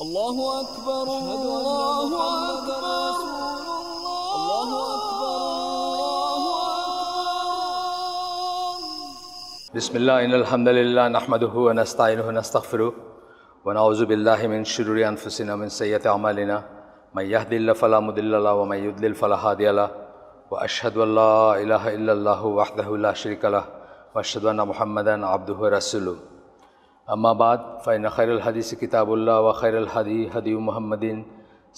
الله أكبر الله أكبر الله أكبر بسم الله إن الحمد لله نحمده ونستعينه ونستغفره ونعوذ بالله من شرور أنفسنا ومن سيئات أعمالنا من يهد الله فلا مضل له ومن يضلل فلا هادي له وأشهد أن لا إله إلا الله وحده لا شريك له وأشهد أن محمدا عبده ورسوله আম্মাবাদ الله وخير হাদিস কিতাবুল্লাহ محمد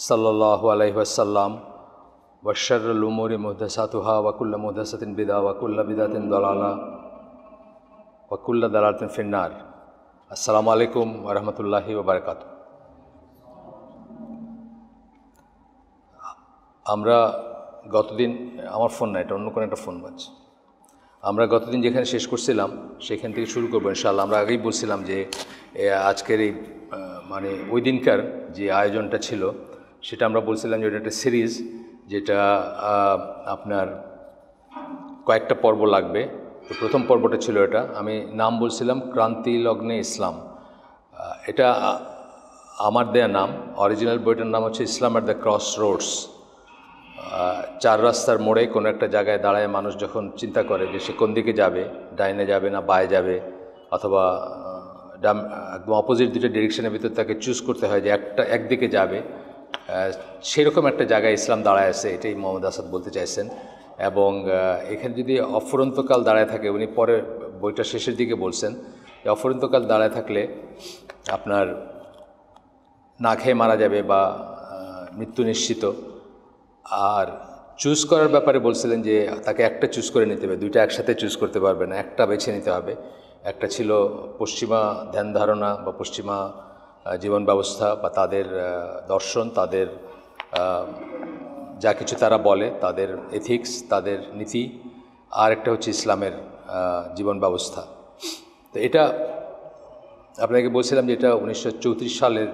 صلى الله عليه وسلم সাল্লাহ الأمور ওয়াশরুল وكل মুহদাসাতুহা ওয়াকুল্লা وكل বিদা ওয়াকুল্লা وكل দলালা في النار السلام عليكم ورحمة الله وبركاته আমরা গতদিন আমার ফোন না এটা অন্য কোনো একটা ফোন বাজছে আমরা গতদিন যেখানে শেষ করছিলাম সেখান থেকে শুরু করবো ইনশাল্লাহ আমরা আগেই বলছিলাম যে আজকের এই মানে ওই দিনকার যে আয়োজনটা ছিল সেটা আমরা বলছিলাম যে ওটা একটা সিরিজ যেটা আপনার কয়েকটা পর্ব লাগবে তো প্রথম পর্বটা ছিল এটা আমি নাম বলছিলাম ক্রান্তি লগ্নে ইসলাম এটা আমার দেয়া নাম অরিজিনাল বইটার নাম হচ্ছে Islam at the cross roads চার রাস্তার মোড়ে কোনো একটা জায়গায় দাঁড়ায় মানুষ যখন চিন্তা করে যে সে কোন দিকে যাবে ডাইনে যাবে না বায়ে যাবে অথবা ডাম একদম অপোজিট দুটো ডিরেকশনের ভিতর তাকে চুজ করতে হয় যে একটা একদিকে যাবে সেরকম একটা জায়গায় ইসলাম দাঁড়ায় আছে এটাই মোহাম্মদ আসাদ বলতে চাইছেন এবং এখানে যদি অফরন্তকাল দাঁড়ায় থাকে উনি পরে বইটা শেষের দিকে বলছেন যে অফরন্তকাল দাঁড়ায় থাকলে আপনার না খেয়ে মারা যাবে বা মৃত্যু নিশ্চিত আর চুজ করার ব্যাপারে বলছিলেন যে তাকে একটা চুজ করে নিতে হবে দুইটা একসাথে চুজ করতে পারবে না একটা বেছে নিতে হবে একটা ছিল পশ্চিমা ধ্যান ধারণা বা পশ্চিমা জীবন ব্যবস্থা বা তাদের দর্শন তাদের যা কিছু তারা বলে তাদের এথিক্স তাদের নীতি আর একটা হচ্ছে ইসলামের জীবন ব্যবস্থা তো এটা আপনাকে বলছিলাম যে এটা উনিশশো সালের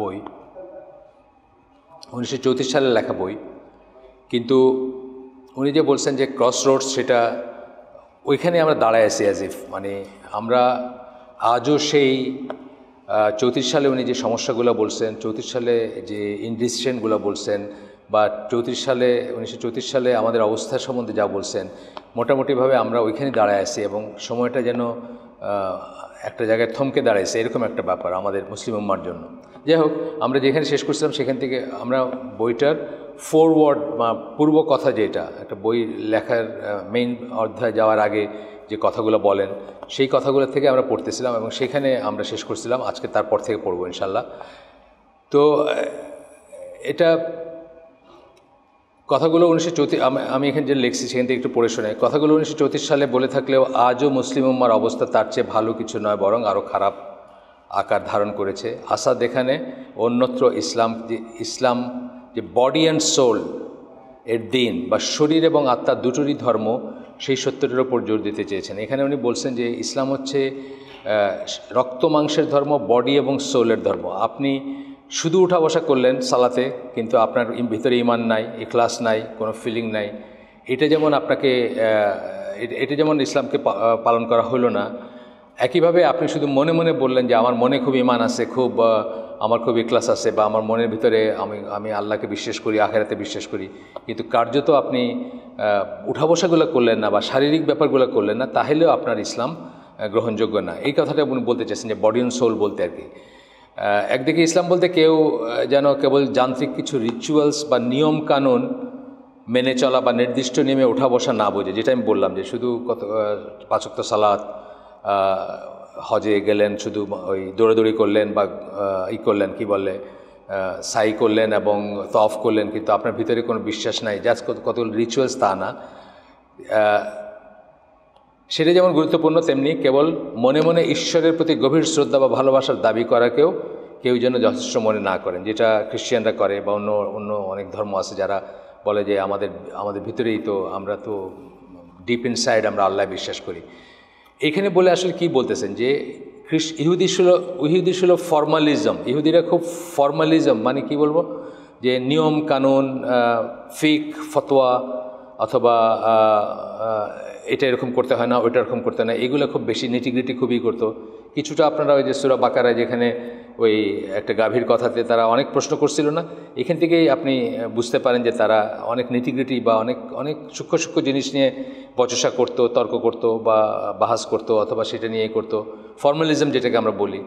বই উনিশশো সালে লেখা বই কিন্তু উনি যে বলছেন যে ক্রস রোড সেটা ওইখানে আমরা দাঁড়ায় আছি অ্যাজ ইফ মানে আমরা আজও সেই চৌত্রিশ সালে উনি যে সমস্যাগুলো বলছেন চৌত্রিশ সালে যে ইনডিসিশনগুলো বলছেন বা চৌত্রিশ সালে উনিশশো চৌত্রিশ সালে আমাদের অবস্থা সম্বন্ধে যা বলছেন মোটামুটিভাবে আমরা ওইখানে দাঁড়ায় আছি এবং সময়টা যেন একটা জায়গায় থমকে দাঁড়াইছে এরকম একটা ব্যাপার আমাদের মুসলিম উম্মার জন্য যাই হোক আমরা যেখানে শেষ করছিলাম সেখান থেকে আমরা বইটার ফোরওয়ার্ড বা পূর্ব কথা যেটা একটা বই লেখার মেইন অধ্যায় যাওয়ার আগে যে কথাগুলো বলেন সেই কথাগুলো থেকে আমরা পড়তেছিলাম এবং সেখানে আমরা শেষ করছিলাম আজকে তারপর থেকে পড়বো ইনশাল্লাহ তো এটা কথাগুলো উনিশশো চৌত্রিশ আমি এখানে যে লিখছি সেখান থেকে একটু পড়ে শোনে কথাগুলো উনিশশো চৌত্রিশ সালে বলে থাকলেও আজও মুসলিম উম্মার অবস্থা তার চেয়ে ভালো কিছু নয় বরং আরও খারাপ আকার ধারণ করেছে আসাদ এখানে অন্যত্র ইসলাম যে ইসলাম যে বডি অ্যান্ড সোল এর দিন বা শরীর এবং আত্মা দুটোরই ধর্ম সেই সত্যটির ওপর জোর দিতে চেয়েছেন এখানে উনি বলছেন যে ইসলাম হচ্ছে রক্ত মাংসের ধর্ম বডি এবং সোলের ধর্ম আপনি শুধু উঠা বসা করলেন সালাতে কিন্তু আপনার ভিতরে ইমান নাই ইখলাস নাই কোনো ফিলিং নাই এটা যেমন আপনাকে এটা যেমন ইসলামকে পালন করা হলো না একইভাবে আপনি শুধু মনে মনে বললেন যে আমার মনে খুব ইমান আছে খুব আমার খুব ইখলাস আছে বা আমার মনের ভিতরে আমি আমি আল্লাহকে বিশ্বাস করি আখেরাতে বিশ্বাস করি কিন্তু কার্য তো আপনি উঠা বসাগুলো করলেন না বা শারীরিক ব্যাপারগুলো করলেন না তাহলেও আপনার ইসলাম গ্রহণযোগ্য না এই কথাটা উনি বলতে চাইছেন যে বডি অ্যান্ড সোল বলতে আর কি একদিকে ইসলাম বলতে কেউ যেন কেবল যান্ত্রিক কিছু রিচুয়ালস বা নিয়ম কানুন মেনে চলা বা নির্দিষ্ট নিয়মে ওঠা বসা না বোঝে যেটা আমি বললাম যে শুধু কত পাঁচক্ত সালাদ হজে গেলেন শুধু ওই দৌড়াদৌড়ি করলেন বা ই করলেন কি বলে সাই করলেন এবং তফ করলেন কিন্তু আপনার ভিতরে কোনো বিশ্বাস নাই জাস্ট কত রিচুয়ালস তা না সেটি যেমন গুরুত্বপূর্ণ তেমনি কেবল মনে মনে ঈশ্বরের প্রতি গভীর শ্রদ্ধা বা ভালোবাসার দাবি করাকেও কেউ যেন যথেষ্ট মনে না করেন যেটা খ্রিস্টিয়ানরা করে বা অন্য অন্য অনেক ধর্ম আছে যারা বলে যে আমাদের আমাদের ভিতরেই তো আমরা তো ডিপ ইনসাইড আমরা আল্লাহ বিশ্বাস করি এখানে বলে আসলে কি বলতেছেন যে খ্রিস ইহুদি ছিল ইহুদি ছিল ফর্মালিজম ইহুদিরা খুব ফর্মালিজম মানে কি বলবো যে নিয়ম কানুন ফিক ফতোয়া অথবা এটা এরকম করতে হয় না ওইটা এরকম করতে না এগুলো খুব বেশি নিটিগ্রিটি খুবই করতো কিছুটা আপনারা ওই যে সুরা বাকারায় যেখানে ওই একটা গাভীর কথাতে তারা অনেক প্রশ্ন করছিল না এখান থেকেই আপনি বুঝতে পারেন যে তারা অনেক নিটিগ্রিটি বা অনেক অনেক সূক্ষ্ম সূক্ষ্ম জিনিস নিয়ে বচসা করত তর্ক করত বা বাহাস করত অথবা সেটা নিয়ে করত ফর্মালিজম যেটাকে আমরা বলি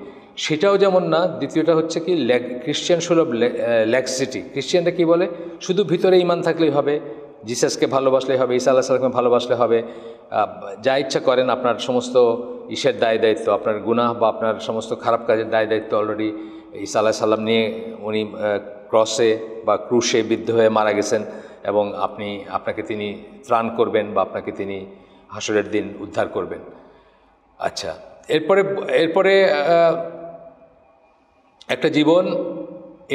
সেটাও যেমন না দ্বিতীয়টা হচ্ছে কি ল্যাগ খ্রিশ্চিয়ান সুলভ ল্যাক্সিটি খ্রিশ্চিয়ানরা কী বলে শুধু ভিতরে ইমান থাকলেই হবে জিসাসকে ভালোবাসলে হবে ঈসা আল্লাহ সাল্লামকে ভালোবাসলে হবে যা ইচ্ছা করেন আপনার সমস্ত ঈশের দায় দায়িত্ব আপনার গুনাহ বা আপনার সমস্ত খারাপ কাজের দায় দায়িত্ব অলরেডি ঈসা আল্লাহ সাল্লাম নিয়ে উনি ক্রসে বা ক্রুশে বিদ্ধ হয়ে মারা গেছেন এবং আপনি আপনাকে তিনি ত্রাণ করবেন বা আপনাকে তিনি হাসরের দিন উদ্ধার করবেন আচ্ছা এরপরে এরপরে একটা জীবন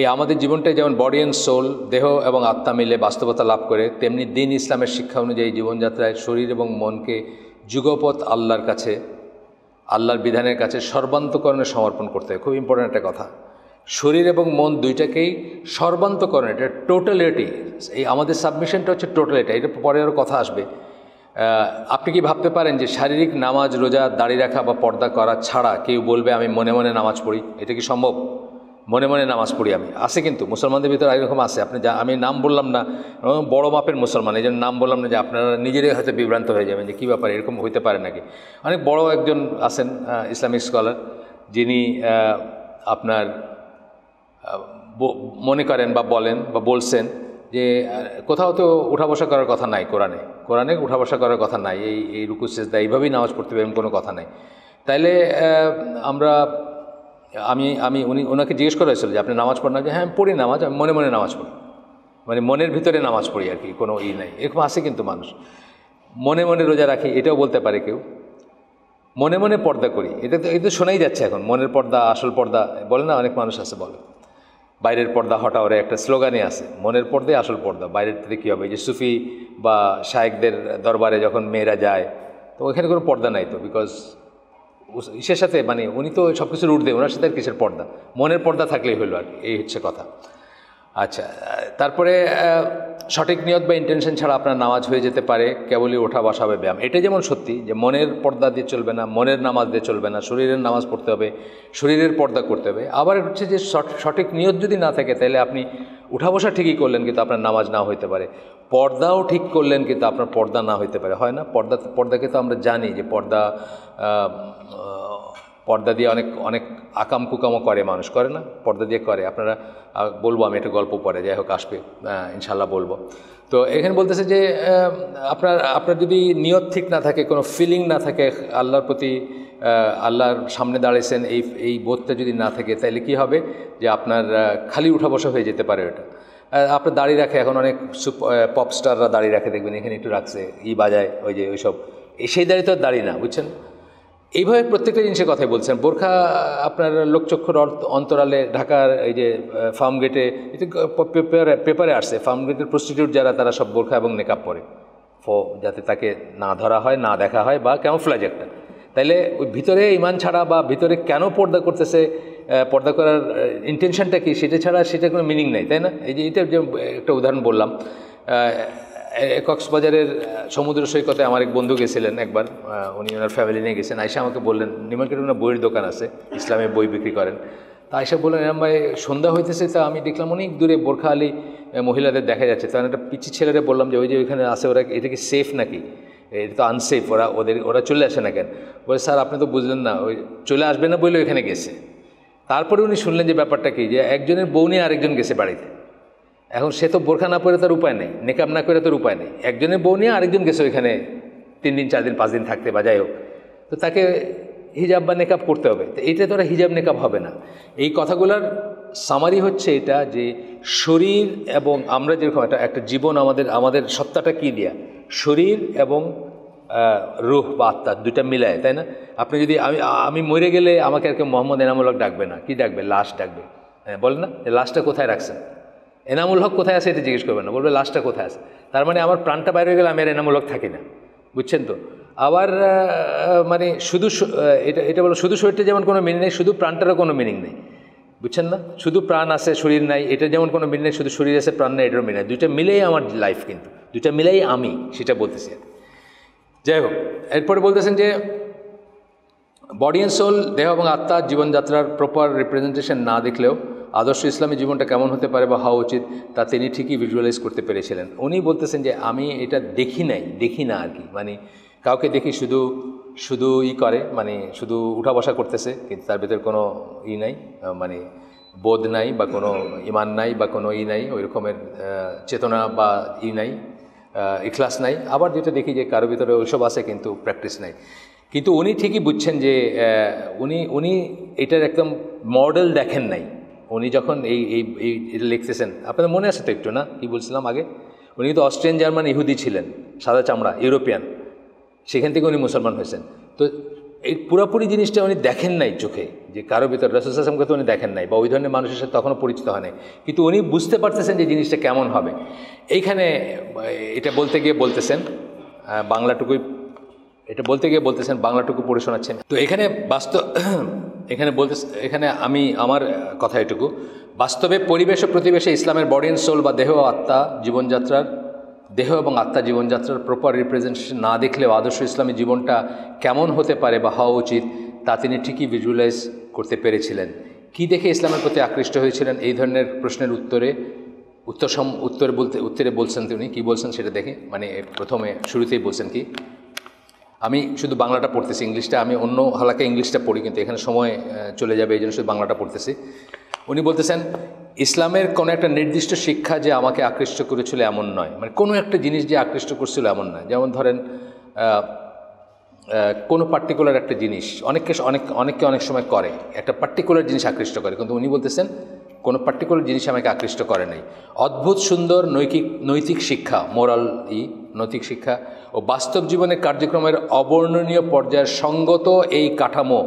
এই আমাদের জীবনটাই যেমন বডি অ্যান্ড সোল দেহ এবং আত্মা মিলে বাস্তবতা লাভ করে তেমনি দিন ইসলামের শিক্ষা অনুযায়ী জীবনযাত্রায় শরীর এবং মনকে যুগপথ আল্লাহর কাছে আল্লাহর বিধানের কাছে সর্বান্তকরণে সমর্পণ করতে হয় খুব ইম্পর্ট্যান্ট একটা কথা শরীর এবং মন দুইটাকেই সর্বান্তকরণ এটা টোটালিটি এই আমাদের সাবমিশনটা হচ্ছে টোটালিটি এটা পরে আরও কথা আসবে আপনি কি ভাবতে পারেন যে শারীরিক নামাজ রোজা দাড়ি রাখা বা পর্দা করা ছাড়া কেউ বলবে আমি মনে মনে নামাজ পড়ি এটা কি সম্ভব মনে মনে নামাজ পড়ি আমি আছে কিন্তু মুসলমানদের ভিতরে এরকম আছে আপনি যা আমি নাম বললাম না বড় মাপের মুসলমান এই জন্য নাম বললাম না যে আপনারা নিজেরাই হয়তো বিভ্রান্ত হয়ে যাবেন যে কী ব্যাপার এরকম হইতে পারে নাকি অনেক বড় একজন আছেন ইসলামিক স্কলার যিনি আপনার মনে করেন বা বলেন বা বলছেন যে কোথাও তো উঠা বসা করার কথা নাই কোরআনে কোরআনে উঠা বসা করার কথা নাই এই এই রুকু দেয় এইভাবেই নামাজ পড়তে হবে কোনো কথা নাই তাইলে আমরা আমি আমি উনি ওনাকে জিজ্ঞেস করা হয়েছিল যে আপনি নামাজ পড়েন যে হ্যাঁ পড়ি নামাজ আমি মনে মনে নামাজ পড়ি মানে মনের ভিতরে নামাজ পড়ি আর কি কোনো ই নাই এরকম আসে কিন্তু মানুষ মনে মনে রোজা রাখি এটাও বলতে পারে কেউ মনে মনে পর্দা করি এটা তো এটা শোনাই যাচ্ছে এখন মনের পর্দা আসল পর্দা বলে না অনেক মানুষ আছে বলে বাইরের পর্দা হটাও একটা স্লোগানে আছে মনের পর্দাই আসল পর্দা বাইরের থেকে কী হবে যে সুফি বা শায়েকদের দরবারে যখন মেয়েরা যায় তো ওখানে কোনো পর্দা নাই তো বিকজ ইসের সাথে মানে উনি তো সব কিছুর উর্ধে ওনার সাথে আর কিসের পর্দা মনের পর্দা থাকলেই হলো আর এই হচ্ছে কথা আচ্ছা তারপরে সঠিক নিয়ত বা ইন্টেনশন ছাড়া আপনার নামাজ হয়ে যেতে পারে কেবলই ওঠা বসা হবে ব্যায়াম এটা যেমন সত্যি যে মনের পর্দা দিয়ে চলবে না মনের নামাজ দিয়ে চলবে না শরীরের নামাজ পড়তে হবে শরীরের পর্দা করতে হবে আবার হচ্ছে যে সঠিক নিয়ত যদি না থাকে তাহলে আপনি উঠা বসা ঠিকই করলেন কিন্তু আপনার নামাজ না হইতে পারে পর্দাও ঠিক করলেন কিন্তু আপনার পর্দা না হইতে পারে হয় না পর্দা পর্দাকে তো আমরা জানি যে পর্দা পর্দা দিয়ে অনেক অনেক আকাম কুকামও করে মানুষ করে না পর্দা দিয়ে করে আপনারা বলবো আমি একটা গল্প পরে যাই হোক আসবে ইনশাল্লাহ বলবো তো এখানে বলতেছে যে আপনার আপনার যদি নিয়ত ঠিক না থাকে কোনো ফিলিং না থাকে আল্লাহর প্রতি আল্লাহর সামনে দাঁড়িয়েছেন এই এই বোধটা যদি না থাকে তাহলে কি হবে যে আপনার খালি উঠা বসা হয়ে যেতে পারে ওটা আপনার দাড়ি রাখে এখন অনেক পপ স্টাররা দাড়ি রাখে দেখবেন এখানে একটু রাখছে ই বাজায় ওই যে ওইসব সেই দাড়ি তো আর দাঁড়িয়ে না বুঝছেন এইভাবে প্রত্যেকটা জিনিসের কথাই বলছেন বোরখা আপনার লোকচক্ষুর অন্তরালে ঢাকার এই যে ফার্ম গেটে পেপারে পেপারে আসছে ফার্ম গেটের প্রস্টিটিউট যারা তারা সব বোরখা এবং মেকআপ পরে ফো যাতে তাকে না ধরা হয় না দেখা হয় বা ফ্ল্যাজ একটা তাইলে ওই ভিতরে ইমান ছাড়া বা ভিতরে কেন পর্দা করতেছে পর্দা করার ইন্টেনশনটা কি সেটা ছাড়া সেটা কোনো মিনিং নেই তাই না এই যে এটা যে একটা উদাহরণ বললাম কক্সবাজারের সমুদ্র সৈকতে আমার এক বন্ধু গেছিলেন একবার উনি ওনার ফ্যামিলি নিয়ে গেছেন আয়সা আমাকে বললেন নিমার্কেটে ওনার বইয়ের দোকান আছে ইসলামের বই বিক্রি করেন তা আয়সা বললেন এরম ভাই সন্ধ্যা হইতেছে তা আমি দেখলাম অনেক দূরে বোরখা আলী মহিলাদের দেখা যাচ্ছে তখন মানে একটা পিচি ছেলেরা বললাম যে ওই যে ওইখানে আসে ওরা এটা কি সেফ নাকি এটা তো আনসেফ ওরা ওদের ওরা চলে আসে না কেন বলে স্যার আপনি তো বুঝলেন না ওই চলে আসবে না বললে ওইখানে গেছে তারপরে উনি শুনলেন যে ব্যাপারটা কী যে একজনের বউ নিয়ে আরেকজন গেছে বাড়িতে এখন সে তো বোরখা না পরে তার উপায় নেই নেকাব না করে তার উপায় নেই একজনের বউ নিয়ে আরেকজন গেছে ওইখানে তিন দিন চার দিন পাঁচ দিন থাকতে বা যাই হোক তো তাকে হিজাব বা নেকাব করতে হবে তো এটা তো হিজাব নেকাব হবে না এই কথাগুলোর সামারি হচ্ছে এটা যে শরীর এবং আমরা যেরকম একটা একটা জীবন আমাদের আমাদের সত্তাটা কী দেয়া শরীর এবং রুহ বা আত্মা দুইটা মিলায় তাই না আপনি যদি আমি আমি মরে গেলে আমাকে আর কেউ মোহাম্মদ এনামুল হক ডাকবে না কি ডাকবে লাশ ডাকবে হ্যাঁ বলেন না লাশটা কোথায় রাখছেন এনামুল হক কোথায় আছে এটা জিজ্ঞেস করবে না বলবে লাশটা কোথায় আছে তার মানে আমার প্রাণটা বাইরে গেলে আমি আর এনামুল হক থাকি না বুঝছেন তো আবার মানে শুধু এটা এটা বলো শুধু শরীরটা যেমন কোনো মিনিং নেই শুধু প্রাণটারও কোনো মিনিং নেই বুঝছেন না শুধু প্রাণ আছে শরীর নাই এটা যেমন কোনো মিনিং নেই শুধু শরীর আছে প্রাণ নাই এটারও মিনিং নেই দুইটা মিলেই আমার লাইফ কিন্তু দুইটা মিলেই আমি সেটা বলতেছি আর যাই হোক এরপরে বলতেছেন যে বডি অ্যান্ড সোল দেহ এবং আত্মার জীবনযাত্রার প্রপার রিপ্রেজেন্টেশন না দেখলেও আদর্শ ইসলামী জীবনটা কেমন হতে পারে বা হওয়া উচিত তা তিনি ঠিকই ভিজুয়ালাইজ করতে পেরেছিলেন উনি বলতেছেন যে আমি এটা দেখি নাই দেখি না আর কি মানে কাউকে দেখি শুধু শুধু ই করে মানে শুধু উঠা বসা করতেছে কিন্তু তার ভিতরে কোনো ই নাই মানে বোধ নাই বা কোনো ইমান নাই বা কোনো ই নাই ওই রকমের চেতনা বা ই নাই ইখলাস নাই আবার যেটা দেখি যে কারো ভিতরে ওইসব আছে কিন্তু প্র্যাকটিস নাই কিন্তু উনি ঠিকই বুঝছেন যে উনি উনি এটার একদম মডেল দেখেন নাই উনি যখন এই এই এই লিখতেছেন আপনাদের মনে আছে তো একটু না কি বলছিলাম আগে উনি তো অস্ট্রিয়ান জার্মান ইহুদি ছিলেন সাদা চামড়া ইউরোপিয়ান সেখান থেকে উনি মুসলমান হয়েছেন তো এই পুরাপুরি জিনিসটা উনি দেখেন নাই চোখে যে কারো ভিতর রসুল আসলামকে তো উনি দেখেন নাই বা ওই ধরনের মানুষের সাথে তখনও পরিচিত হয় নাই কিন্তু উনি বুঝতে পারতেছেন যে জিনিসটা কেমন হবে এইখানে এটা বলতে গিয়ে বলতেছেন বাংলাটুকুই এটা বলতে গিয়ে বলতেছেন বাংলাটুকু পড়ে শোনাচ্ছেন তো এখানে বাস্তব এখানে বলতে এখানে আমি আমার কথা এটুকু বাস্তবে পরিবেশ ও প্রতিবেশে ইসলামের বডি অ্যান্ড সোল বা দেহ আত্মা জীবনযাত্রার দেহ এবং আত্মা জীবনযাত্রার প্রপার রিপ্রেজেন্টেশন না দেখলেও আদর্শ ইসলামী জীবনটা কেমন হতে পারে বা হওয়া উচিত তা তিনি ঠিকই ভিজুয়ালাইজ করতে পেরেছিলেন কি দেখে ইসলামের প্রতি আকৃষ্ট হয়েছিলেন এই ধরনের প্রশ্নের উত্তরে উত্তর সম উত্তর বলতে উত্তরে বলছেন তিনি কি বলছেন সেটা দেখে মানে প্রথমে শুরুতেই বলছেন কি আমি শুধু বাংলাটা পড়তেছি ইংলিশটা আমি অন্য হালাকে ইংলিশটা পড়ি কিন্তু এখানে সময় চলে যাবে এই জন্য শুধু বাংলাটা পড়তেছি উনি বলতেছেন ইসলামের কোনো একটা নির্দিষ্ট শিক্ষা যে আমাকে আকৃষ্ট করেছিল এমন নয় মানে কোনো একটা জিনিস যে আকৃষ্ট করছিল এমন নয় যেমন ধরেন কোনো পার্টিকুলার একটা জিনিস অনেককে অনেক অনেককে অনেক সময় করে একটা পার্টিকুলার জিনিস আকৃষ্ট করে কিন্তু উনি বলতেছেন কোনো পার্টিকুলার জিনিস আমাকে আকৃষ্ট করে নাই অদ্ভুত সুন্দর নৈতিক নৈতিক শিক্ষা মোরাল ই নৈতিক শিক্ষা ও বাস্তব জীবনে কার্যক্রমের অবর্ণনীয় পর্যায়ের সঙ্গত এই কাঠামো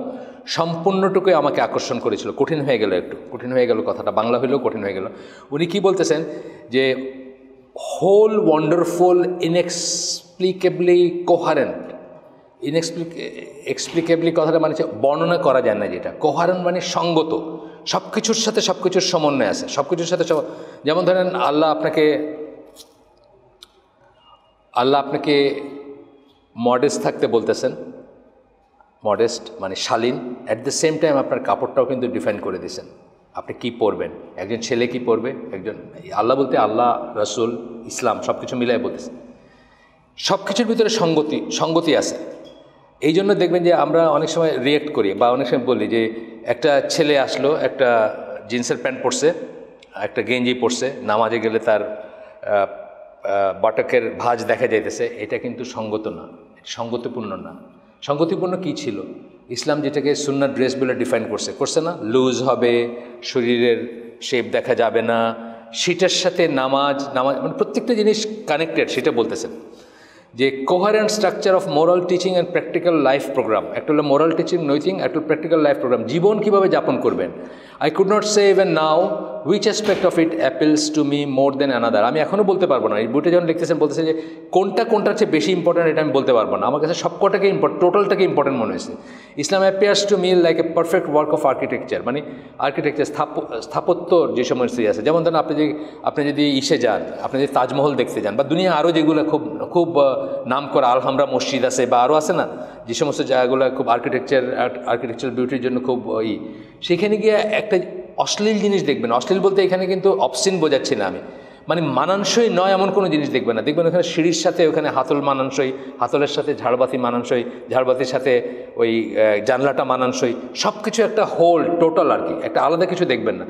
সম্পূর্ণটুকুই আমাকে আকর্ষণ করেছিল কঠিন হয়ে গেল একটু কঠিন হয়ে গেল কথাটা বাংলা হইলেও কঠিন হয়ে গেল উনি কি বলতেছেন যে হোল ওয়ান্ডারফুল ইনএক্সপ্লিকেবলি কোহারেন্ট ইনএক্সপ্লিক এক্সপ্লিকেবলি কথাটা মানে বর্ণনা করা যায় না যেটা কোহারেন্ট মানে সঙ্গত সব কিছুর সাথে সব কিছুর সমন্বয় আছে সব কিছুর সাথে যেমন ধরেন আল্লাহ আপনাকে আল্লাহ আপনাকে মডেস থাকতে বলতেছেন মডেস্ট মানে শালীন অ্যাট দ্য সেম টাইম আপনার কাপড়টাও কিন্তু ডিফাইন করে দিয়েছেন আপনি কি পরবেন একজন ছেলে কি পরবে একজন আল্লাহ বলতে আল্লাহ রসুল ইসলাম সব কিছু মিলাই বলতেছে সব কিছুর ভিতরে সঙ্গতি সঙ্গতি আছে এই জন্য দেখবেন যে আমরা অনেক সময় রিয়েক্ট করি বা অনেক সময় বলি যে একটা ছেলে আসলো একটা জিন্সের প্যান্ট পরছে একটা গেঞ্জি পরছে নামাজে গেলে তার বাটকের ভাজ দেখা যাইতেছে এটা কিন্তু সঙ্গত না সঙ্গতপূর্ণ না সঙ্গতিপূর্ণ কি ছিল ইসলাম যেটাকে সুন্নার ড্রেস বলে ডিফাইন করছে করছে না লুজ হবে শরীরের শেপ দেখা যাবে না সেটার সাথে নামাজ নামাজ মানে প্রত্যেকটা জিনিস কানেক্টেড সেটা বলতেছেন যে coherent structure of moral teaching and practical life program একটা হলো মোরাল টিচিং নৈথিং একটা প্র্যাকটিক্যাল লাইফ প্রোগ্রাম জীবন কীভাবে যাপন করবেন I could not say even now which aspect of it appeals to me more than another আমি এখনও বলতে পারবো না এই বইটা যখন লিখতেছেন বলতেছে যে কোনটা কোনটা হচ্ছে বেশি ইম্পর্টেন্ট এটা আমি বলতে পারবো না আমার কাছে সবকটাকে ইম্পর্ট টোটালটাকে ইম্পর্ট্যান্ট মনে হয়েছে Islam appears to me like a perfect work of architecture মানে আর্কিটেকচার স্থাপত্য যে সমস্ত আছে যেমন ধরেন আপনি যে আপনি যদি ইসে যান আপনি যদি তাজমহল দেখতে যান বা দুনিয়া আরও যেগুলো খুব খুব নাম করা আলহামরা মসজিদ আছে বা আরও আছে না যে সমস্ত জায়গাগুলো খুব আর্কিটেকচার আর্কিটেকচার বিউটির জন্য খুব ই সেখানে গিয়ে একটা অশ্লীল জিনিস দেখবেন অশ্লীল বলতে এখানে কিন্তু অপসিন বোঝাচ্ছি না আমি মানে মানানসই নয় এমন কোনো জিনিস দেখবেন না দেখবেন ওখানে সিঁড়ির সাথে ওখানে হাতল মানানসই হাতলের সাথে ঝাড়বাতি মানানসই ঝাড়বাতির সাথে ওই জানলাটা মানানসই সব কিছু একটা হোল টোটাল আর কি একটা আলাদা কিছু দেখবেন না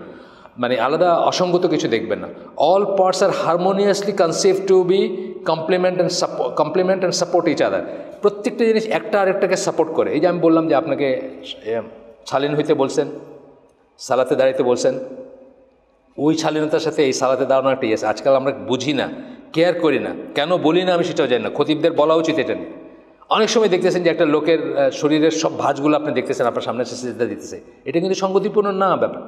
মানে আলাদা অসঙ্গত কিছু দেখবেন না all parts are harmoniously conceived to be complement and support complement and support each other প্রত্যেকটা জিনিস একটা আরেকটাকে সাপোর্ট করে এই যে আমি বললাম যে আপনাকে শালীন হইতে বলছেন সালাতে দাঁড়াইতে বলছেন ওই শালীনতার সাথে এই সালাতে দাঁড়ানো একটা ইয়েস আজকাল আমরা বুঝি না কেয়ার করি না কেন বলি না আমি সেটাও জানি না খতিবদের বলা উচিত এটা নিয়ে অনেক সময় দেখতেছেন যে একটা লোকের শরীরের সব ভাঁজগুলো আপনি দেখতেছেন আপনার সামনে সে দিতেছে এটা কিন্তু সঙ্গতিপূর্ণ না ব্যাপার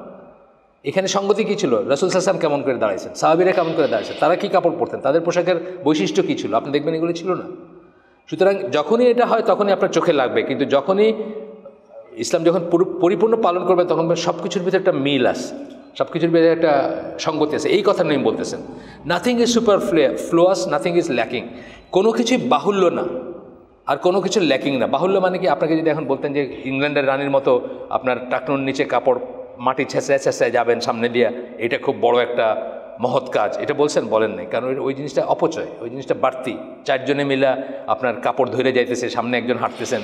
এখানে সঙ্গতি কী ছিল রসুল সাসাম কেমন করে দাঁড়াইছেন সাহাবিরা কেমন করে দাঁড়াইছেন তারা কী কাপড় পরতেন তাদের পোশাকের বৈশিষ্ট্য কী ছিল আপনি দেখবেন এগুলো ছিল না সুতরাং যখনই এটা হয় তখনই আপনার চোখে লাগবে কিন্তু যখনই ইসলাম যখন পরিপূর্ণ পালন করবে তখন সব কিছুর ভিতরে একটা মিল আসে সব কিছুর ভিতরে একটা সঙ্গতি আছে এই কথা নিয়ে বলতেছেন nothing is superfluous nothing is lacking কোনো কিছুই বাহুল্য না আর কোনো কিছু ল্যাকিং না বাহুল্য মানে কি আপনাকে যদি এখন বলতেন যে ইংল্যান্ডের রানীর মতো আপনার টাকনুর নিচে কাপড় মাটি ছেঁচে ছেঁচে যাবেন সামনে দিয়ে এটা খুব বড় একটা মহৎ কাজ এটা বলছেন বলেন নাই কারণ ওই জিনিসটা অপচয় ওই জিনিসটা বাড়তি চারজনে মিলা আপনার কাপড় ধরে যাইতেছে সামনে একজন হাঁটতেছেন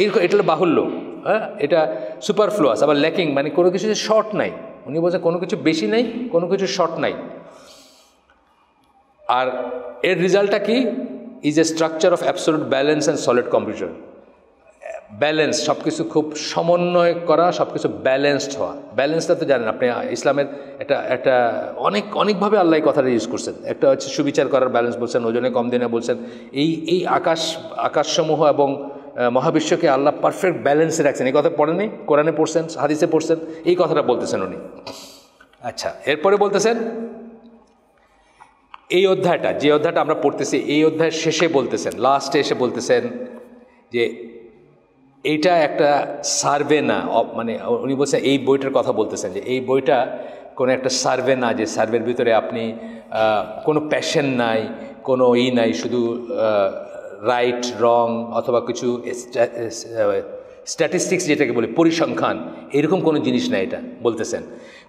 এইরকম এটা বাহুল্য হ্যাঁ এটা সুপারফ্লুয়াস আবার ল্যাকিং মানে কোনো কিছু শর্ট নাই উনি বলছেন কোনো কিছু বেশি নাই কোনো কিছু শর্ট নাই আর এর রেজাল্টটা কি is a structure of absolute balance and solid composure balance সব কিছু খুব সমন্বয় করা সব কিছু ব্যালেন্সড হওয়া ব্যালেন্সটা তো জানেন আপনি ইসলামের একটা একটা অনেক অনেকভাবে আল্লাহ কথাটা ইউজ করছেন একটা হচ্ছে সুবিচার করার ব্যালেন্স বলছেন ওজনে কম দিনে বলছেন এই এই আকাশ আকাশসমূহ এবং মহাবিশ্বকে আল্লাহ পারফেক্ট ব্যালেন্সে রাখছেন এই কথা পড়েনি কোরআনে পড়ছেন হাদিসে পড়ছেন এই কথাটা বলতেছেন উনি আচ্ছা এরপরে বলতেছেন এই অধ্যায়টা যে অধ্যায়টা আমরা পড়তেছি এই অধ্যায়ের শেষে বলতেছেন লাস্টে এসে বলতেছেন যে এটা একটা সার্ভে না মানে উনি বলছেন এই বইটার কথা বলতেছেন যে এই বইটা কোনো একটা সার্ভে না যে সার্ভের ভিতরে আপনি কোনো প্যাশন নাই কোনো ই নাই শুধু রাইট রং অথবা কিছু স্ট্যাটিস্টিক্স যেটাকে বলে পরিসংখ্যান এরকম কোনো জিনিস না এটা বলতেছেন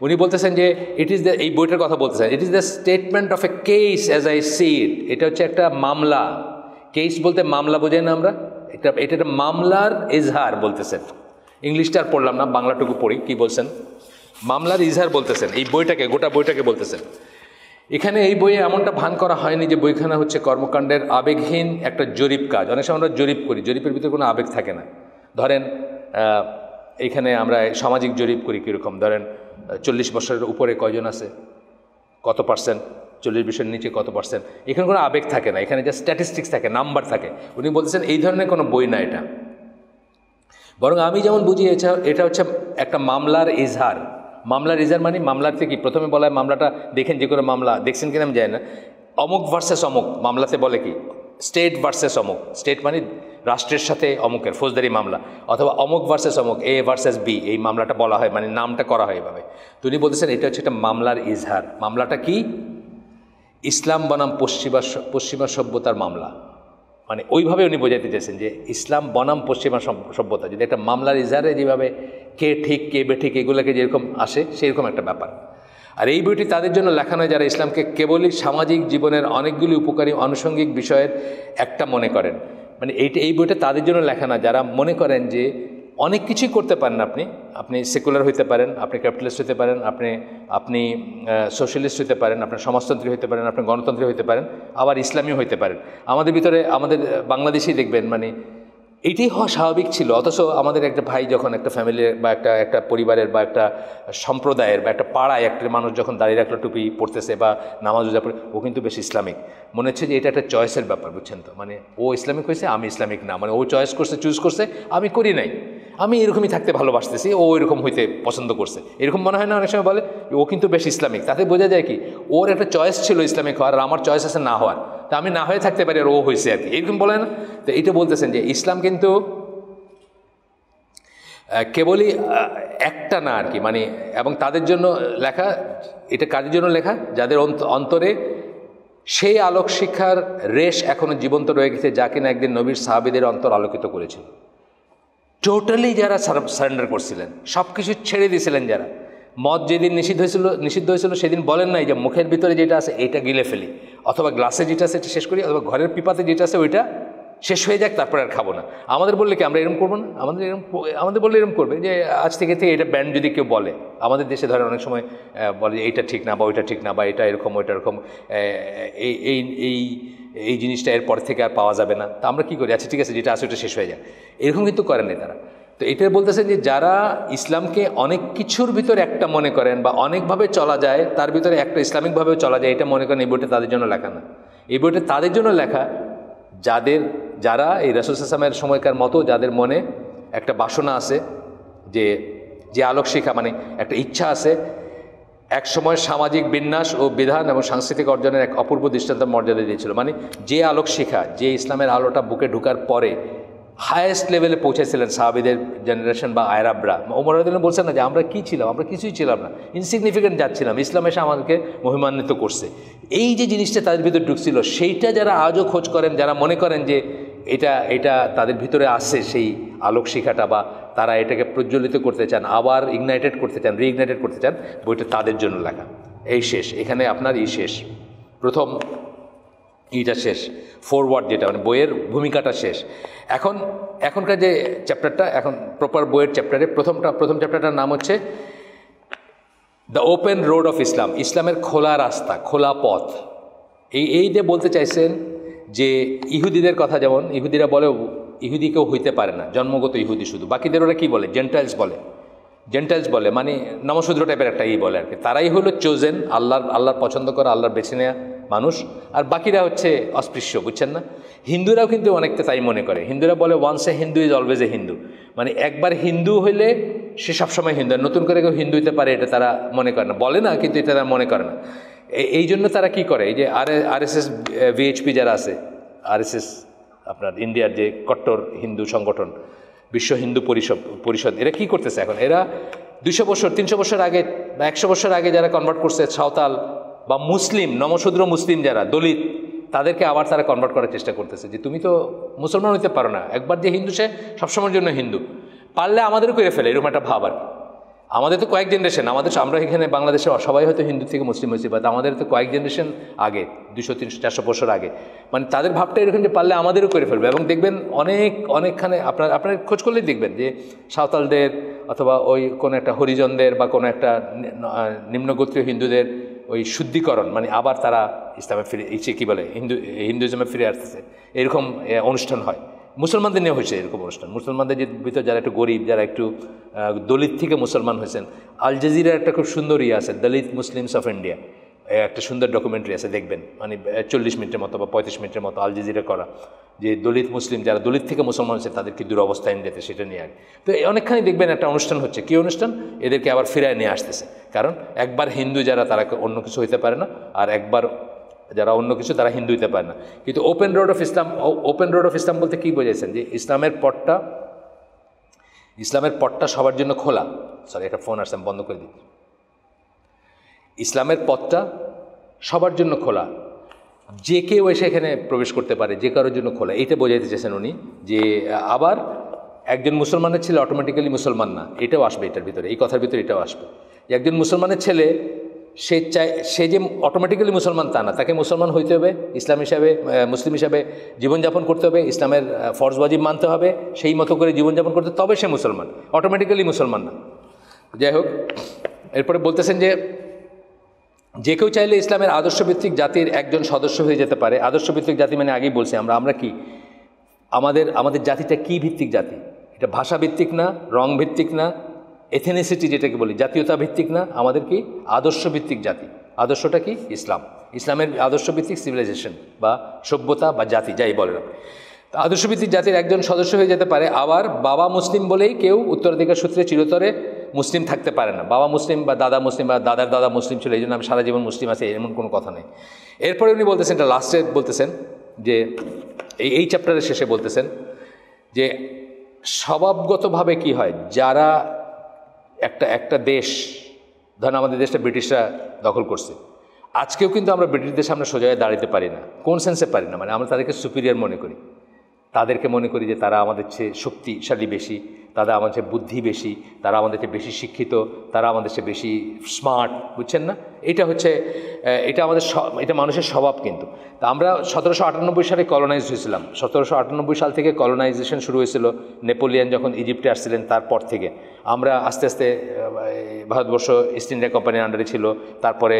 উনি বলতেছেন যে ইট ইজ দ্য এই বইটার কথা বলতেছেন it is the statement of a case as I see it এটা হচ্ছে একটা মামলা কেস বলতে মামলা বোঝাই না আমরা এটা এটা একটা মামলার এজহার বলতেছেন ইংলিশটা আর পড়লাম না বাংলাটুকু পড়ি কি বলছেন মামলার ইজহার বলতেছেন এই বইটাকে গোটা বইটাকে বলতেছেন এখানে এই বইয়ে এমনটা ভান করা হয়নি যে বইখানা হচ্ছে কর্মকাণ্ডের আবেগহীন একটা জরিপ কাজ অনেক সময় আমরা জরিপ করি জরিপের ভিতরে কোনো আবেগ থাকে না ধরেন এখানে আমরা সামাজিক জরিপ করি কীরকম ধরেন চল্লিশ বছরের উপরে কয়জন আছে কত পার্সেন্ট চল্লিশ বিশের নিচে কত পার্সেন্ট এখানে কোনো আবেগ থাকে না এখানে যে স্ট্যাটিস্টিক্স থাকে নাম্বার থাকে উনি বলতেছেন এই ধরনের কোনো বই না এটা বরং আমি যেমন বুঝি এছা এটা হচ্ছে একটা মামলার ইজহার মামলার ইজহার মানে মামলার থেকে প্রথমে বলা হয় মামলাটা দেখেন যে কোনো মামলা দেখছেন কিনা আমি জানি না অমুক ভার্সেস অমুক মামলাতে বলে কি স্টেট ভার্সেস অমুক স্টেট মানে রাষ্ট্রের সাথে অমুকের ফৌজদারি মামলা অথবা অমুক ভার্সেস অমুক এ ভার্সেস বি এই মামলাটা বলা হয় মানে নামটা করা হয় এভাবে তিনি বলতেছেন এটা হচ্ছে একটা মামলার ইজহার মামলাটা কি ইসলাম বনাম পশ্চিমা পশ্চিমা সভ্যতার মামলা মানে ওইভাবে উনি বোঝাতে চেয়েছেন যে ইসলাম বনাম পশ্চিমা সভ্যতা যদি একটা মামলার ইজারে যেভাবে কে ঠিক কে বেঠিক এগুলোকে যেরকম আসে সেরকম একটা ব্যাপার আর এই বইটি তাদের জন্য লেখানো যারা ইসলামকে কেবলই সামাজিক জীবনের অনেকগুলি উপকারী আনুষঙ্গিক বিষয়ের একটা মনে করেন মানে এইটা এই বইটা তাদের জন্য লেখানো যারা মনে করেন যে অনেক কিছুই করতে পারেন আপনি আপনি সেকুলার হইতে পারেন আপনি ক্যাপিটালিস্ট হতে পারেন আপনি আপনি সোশ্যালিস্ট হতে পারেন আপনার সমাজতন্ত্রী হতে পারেন আপনার গণতন্ত্রী হতে পারেন আবার ইসলামী হতে পারেন আমাদের ভিতরে আমাদের বাংলাদেশেই দেখবেন মানে এটাই হওয়া স্বাভাবিক ছিল অথচ আমাদের একটা ভাই যখন একটা ফ্যামিলির বা একটা একটা পরিবারের বা একটা সম্প্রদায়ের বা একটা পাড়ায় একটা মানুষ যখন দাঁড়িয়ে রাখলো টুপি পড়তেছে বা নামাজ রোজা পড়ে ও কিন্তু বেশ ইসলামিক মনে হচ্ছে যে এটা একটা চয়েসের ব্যাপার বুঝছেন তো মানে ও ইসলামিক হয়েছে আমি ইসলামিক না মানে ও চয়েস করছে চুজ করছে আমি করি নাই আমি এরকমই থাকতে ভালোবাসতেছি ও এরকম হইতে পছন্দ করছে এরকম মনে হয় না অনেক সময় বলে ও কিন্তু বেশ ইসলামিক তাতে বোঝা যায় কি ওর একটা চয়েস ছিল ইসলামিক হওয়ার আর আমার চয়েস আছে না হওয়ার তা আমি না হয়ে থাকতে পারি আর ও হয়েছে আর কি এরকম বলেন তো এটা বলতেছেন যে ইসলাম কিন্তু কেবলই একটা না আর কি মানে এবং তাদের জন্য লেখা এটা কাজের জন্য লেখা যাদের অন্তরে সেই আলোক শিক্ষার রেশ এখনও জীবন্ত রয়ে গেছে যা কিনা একদিন নবীর সাহাবিদের অন্তর আলোকিত করেছিল টোটালি যারা সারেন্ডার করছিলেন সব কিছু ছেড়ে দিয়েছিলেন যারা মদ যেদিন নিষিদ্ধ হয়েছিল নিষিদ্ধ হয়েছিল সেদিন বলেন নাই যে মুখের ভিতরে যেটা আছে এটা গিলে ফেলি অথবা গ্লাসে যেটা আছে এটা শেষ করি অথবা ঘরের পিপাতে যেটা আছে ওইটা শেষ হয়ে যাক তারপরে আর খাবো না আমাদের বললে কি আমরা এরকম করবো না আমাদের এরকম আমাদের বললে এরকম করবে যে আজ থেকে থেকে এটা ব্যান্ড যদি কেউ বলে আমাদের দেশে ধরেন অনেক সময় বলে যে এইটা ঠিক না বা ওইটা ঠিক না বা এটা এরকম ওইটা এরকম এই এই এই এই জিনিসটা এরপর থেকে আর পাওয়া যাবে না তা আমরা কী করি আচ্ছা ঠিক আছে যেটা আছে ওটা শেষ হয়ে যায় এরকম কিন্তু করেনি তারা তো এটা বলতেছেন যে যারা ইসলামকে অনেক কিছুর ভিতরে একটা মনে করেন বা অনেকভাবে চলা যায় তার ভিতরে একটা ইসলামিকভাবেও চলা যায় এটা মনে করেন এই বইটা তাদের জন্য লেখা না এই বইটা তাদের জন্য লেখা যাদের যারা এই রাসুলসাল্লামের সময়কার মতো যাদের মনে একটা বাসনা আছে যে যে আলোক শিখা মানে একটা ইচ্ছা আছে এক সময় সামাজিক বিন্যাস ও বিধান এবং সাংস্কৃতিক অর্জনের এক অপূর্ব দৃষ্টান্ত মর্যাদা দিয়েছিল মানে যে আলোক শিখা যে ইসলামের আলোটা বুকে ঢুকার পরে হায়েস্ট লেভেলে পৌঁছেছিলেন সাহাবিদের জেনারেশন বা আয়রাবরা ওমর বলছেন না যে আমরা কী ছিলাম আমরা কিছুই ছিলাম না ইনসিগনিফিকেন্ট যাচ্ছিলাম ইসলাম এসে আমাদেরকে মহিমান্বিত করছে এই যে জিনিসটা তাদের ভিতরে ঢুকছিল সেইটা যারা আজও খোঁজ করেন যারা মনে করেন যে এটা এটা তাদের ভিতরে আসে সেই আলোক শিখাটা বা তারা এটাকে প্রজ্বলিত করতে চান আবার ইগনাইটেড করতে চান রিইগনাইটেড করতে চান বইটা তাদের জন্য লেখা এই শেষ এখানে আপনার এই শেষ প্রথম ইটা শেষ ফরওয়ার্ড যেটা মানে বইয়ের ভূমিকাটা শেষ এখন এখনকার যে চ্যাপ্টারটা এখন প্রপার বইয়ের চ্যাপ্টারে প্রথমটা প্রথম চ্যাপ্টারটার নাম হচ্ছে the open road of Islam ইসলামের খোলা রাস্তা খোলা পথ এই এই যে বলতে চাইছেন যে ইহুদিদের কথা যেমন ইহুদিরা বলে ইহুদি কেউ হইতে পারে না জন্মগত ইহুদি শুধু বাকিদের ওরা কী বলে জেন্টাইলস বলে জেন্টাইলস বলে মানে নমশূদ্র টাইপের একটা ই বলে আর কি তারাই হলো চোজেন আল্লাহর আল্লাহর পছন্দ করা আল্লাহর বেছে নেওয়া মানুষ আর বাকিরা হচ্ছে অস্পৃশ্য বুঝছেন না হিন্দুরাও কিন্তু অনেকটা তাই মনে করে হিন্দুরা বলে once a Hindu is always a Hindu মানে একবার হিন্দু হইলে সে সবসময় হিন্দু আর নতুন করে কেউ হিন্দু হইতে পারে এটা তারা মনে করে না বলে না কিন্তু এটা তারা মনে করে না এই জন্য তারা কি করে এই যে আর আর এস এস ভিএইচপি যারা আছে আর এস এস আপনার ইন্ডিয়ার যে কট্টর হিন্দু সংগঠন বিশ্ব হিন্দু পরিষদ পরিষদ এরা কি করতেছে এখন এরা দুশো বছর তিনশো বছর আগে বা একশো বছর আগে যারা কনভার্ট করছে সাঁওতাল বা মুসলিম নমশূদ্র মুসলিম যারা দলিত তাদেরকে আবার তারা কনভার্ট করার চেষ্টা করতেছে যে তুমি তো মুসলমান হইতে পারো না একবার যে হিন্দু সে সবসময়ের জন্য হিন্দু পারলে আমাদেরও করে ফেলে এরকম একটা ভাব আর আমাদের তো কয়েক জেনারেশন আমাদের আমরা এখানে বাংলাদেশে সবাই হয়তো হিন্দু থেকে মুসলিম হয়েছি বা আমাদের তো কয়েক জেনারেশন আগে দুশো তিনশো চারশো বছর আগে মানে তাদের ভাবটা এরকম যে পারলে আমাদেরও করে ফেলবে এবং দেখবেন অনেক অনেকখানে আপনার আপনার খোঁজ করলেই দেখবেন যে সাঁওতালদের অথবা ওই কোনো একটা হরিজনদের বা কোনো একটা নিম্নগোত্রীয় হিন্দুদের ওই শুদ্ধিকরণ মানে আবার তারা ইসলামে ফিরে ইচ্ছে কী বলে হিন্দু হিন্দুইজমে ফিরে আসতেছে এরকম অনুষ্ঠান হয় মুসলমানদের নিয়ে হয়েছে এরকম অনুষ্ঠান মুসলমানদের যে ভিতরে যারা একটু গরিব যারা একটু দলিত থেকে মুসলমান হয়েছেন আল জাজিরার একটা খুব সুন্দর ইয়ে আছে দলিত মুসলিমস অফ ইন্ডিয়া একটা সুন্দর ডকুমেন্টারি আছে দেখবেন মানে চল্লিশ মিনিটের মতো বা পঁয়ত্রিশ মিনিটের মতো আল জিজিরা করা যে দলিত মুসলিম যারা দলিত থেকে মুসলমান হচ্ছে তাদের দুরবস্থায় নিয়ে যেতে সেটা নিয়ে আর তো অনেকখানি দেখবেন একটা অনুষ্ঠান হচ্ছে কী অনুষ্ঠান এদেরকে আবার ফিরায় নিয়ে আসতেছে কারণ একবার হিন্দু যারা তারা অন্য কিছু হইতে পারে না আর একবার যারা অন্য কিছু তারা হিন্দু হইতে পারে না কিন্তু open road of Islam open road of Islam বলতে কী বোঝাইছেন যে ইসলামের পটটা ইসলামের পটটা সবার জন্য খোলা সরি একটা ফোন আসছে বন্ধ করে দিচ্ছি ইসলামের পথটা সবার জন্য খোলা যে কেউ এসে এখানে প্রবেশ করতে পারে যে কারোর জন্য খোলা এটা বোঝাইতে চেয়েছেন উনি যে আবার একজন মুসলমানের ছেলে অটোমেটিক্যালি মুসলমান না এটাও আসবে এটার ভিতরে এই কথার ভিতরে এটাও আসবে একজন মুসলমানের ছেলে সে চাই সে যে অটোমেটিক্যালি মুসলমান তা না তাকে মুসলমান হইতে হবে ইসলাম হিসাবে মুসলিম হিসাবে জীবনযাপন করতে হবে ইসলামের ফরজ মানতে হবে সেই মতো করে জীবনযাপন করতে তবে সে মুসলমান অটোমেটিক্যালি মুসলমান না যাই হোক এরপরে বলতেছেন যে যে কেউ চাইলে ইসলামের আদর্শভিত্তিক জাতির একজন সদস্য হয়ে যেতে পারে আদর্শভিত্তিক জাতি মানে আগেই বলছি আমরা আমরা কি আমাদের আমাদের জাতিটা কি ভিত্তিক জাতি এটা ভাষাভিত্তিক না রং ভিত্তিক না এথেনিসিটি যেটাকে বলি জাতীয়তা ভিত্তিক না আমাদের কি আদর্শভিত্তিক জাতি আদর্শটা কি ইসলাম ইসলামের আদর্শভিত্তিক সিভিলাইজেশন বা সভ্যতা বা জাতি যাই বলেন আপনি আদর্শভিত্তিক জাতির একজন সদস্য হয়ে যেতে পারে আবার বাবা মুসলিম বলেই কেউ উত্তরাধিকার সূত্রে চিরতরে মুসলিম থাকতে পারে না বাবা মুসলিম বা দাদা মুসলিম বা দাদার দাদা মুসলিম ছিল এই জন্য আমি সারা জীবন মুসলিম আছি এমন কোনো কথা নেই এরপরে উনি বলতেছেন এটা লাস্টে বলতেছেন যে এই এই চ্যাপ্টারের শেষে বলতেছেন যে স্বভাবগতভাবে কি হয় যারা একটা একটা দেশ ধরেন আমাদের দেশটা ব্রিটিশরা দখল করছে আজকেও কিন্তু আমরা ব্রিটিশদের সামনে সোজায় দাঁড়াতে পারি না কোন সেন্সে পারি না মানে আমরা তাদেরকে সুপিরিয়ার মনে করি তাদেরকে মনে করি যে তারা আমাদের চেয়ে শক্তিশালী বেশি তাদের আমাদের বুদ্ধি বেশি তারা আমাদের বেশি শিক্ষিত তারা আমাদের বেশি স্মার্ট বুঝছেন না এটা হচ্ছে এটা আমাদের এটা মানুষের স্বভাব কিন্তু তা আমরা সতেরোশো আটানব্বই সালে কলোনাইজ হয়েছিলাম সতেরোশো আটানব্বই সাল থেকে কলোনাইজেশন শুরু হয়েছিল নেপোলিয়ান যখন ইজিপ্টে আসছিলেন তারপর থেকে আমরা আস্তে আস্তে ভারতবর্ষ ইস্ট ইন্ডিয়া কোম্পানির আন্ডারে ছিল তারপরে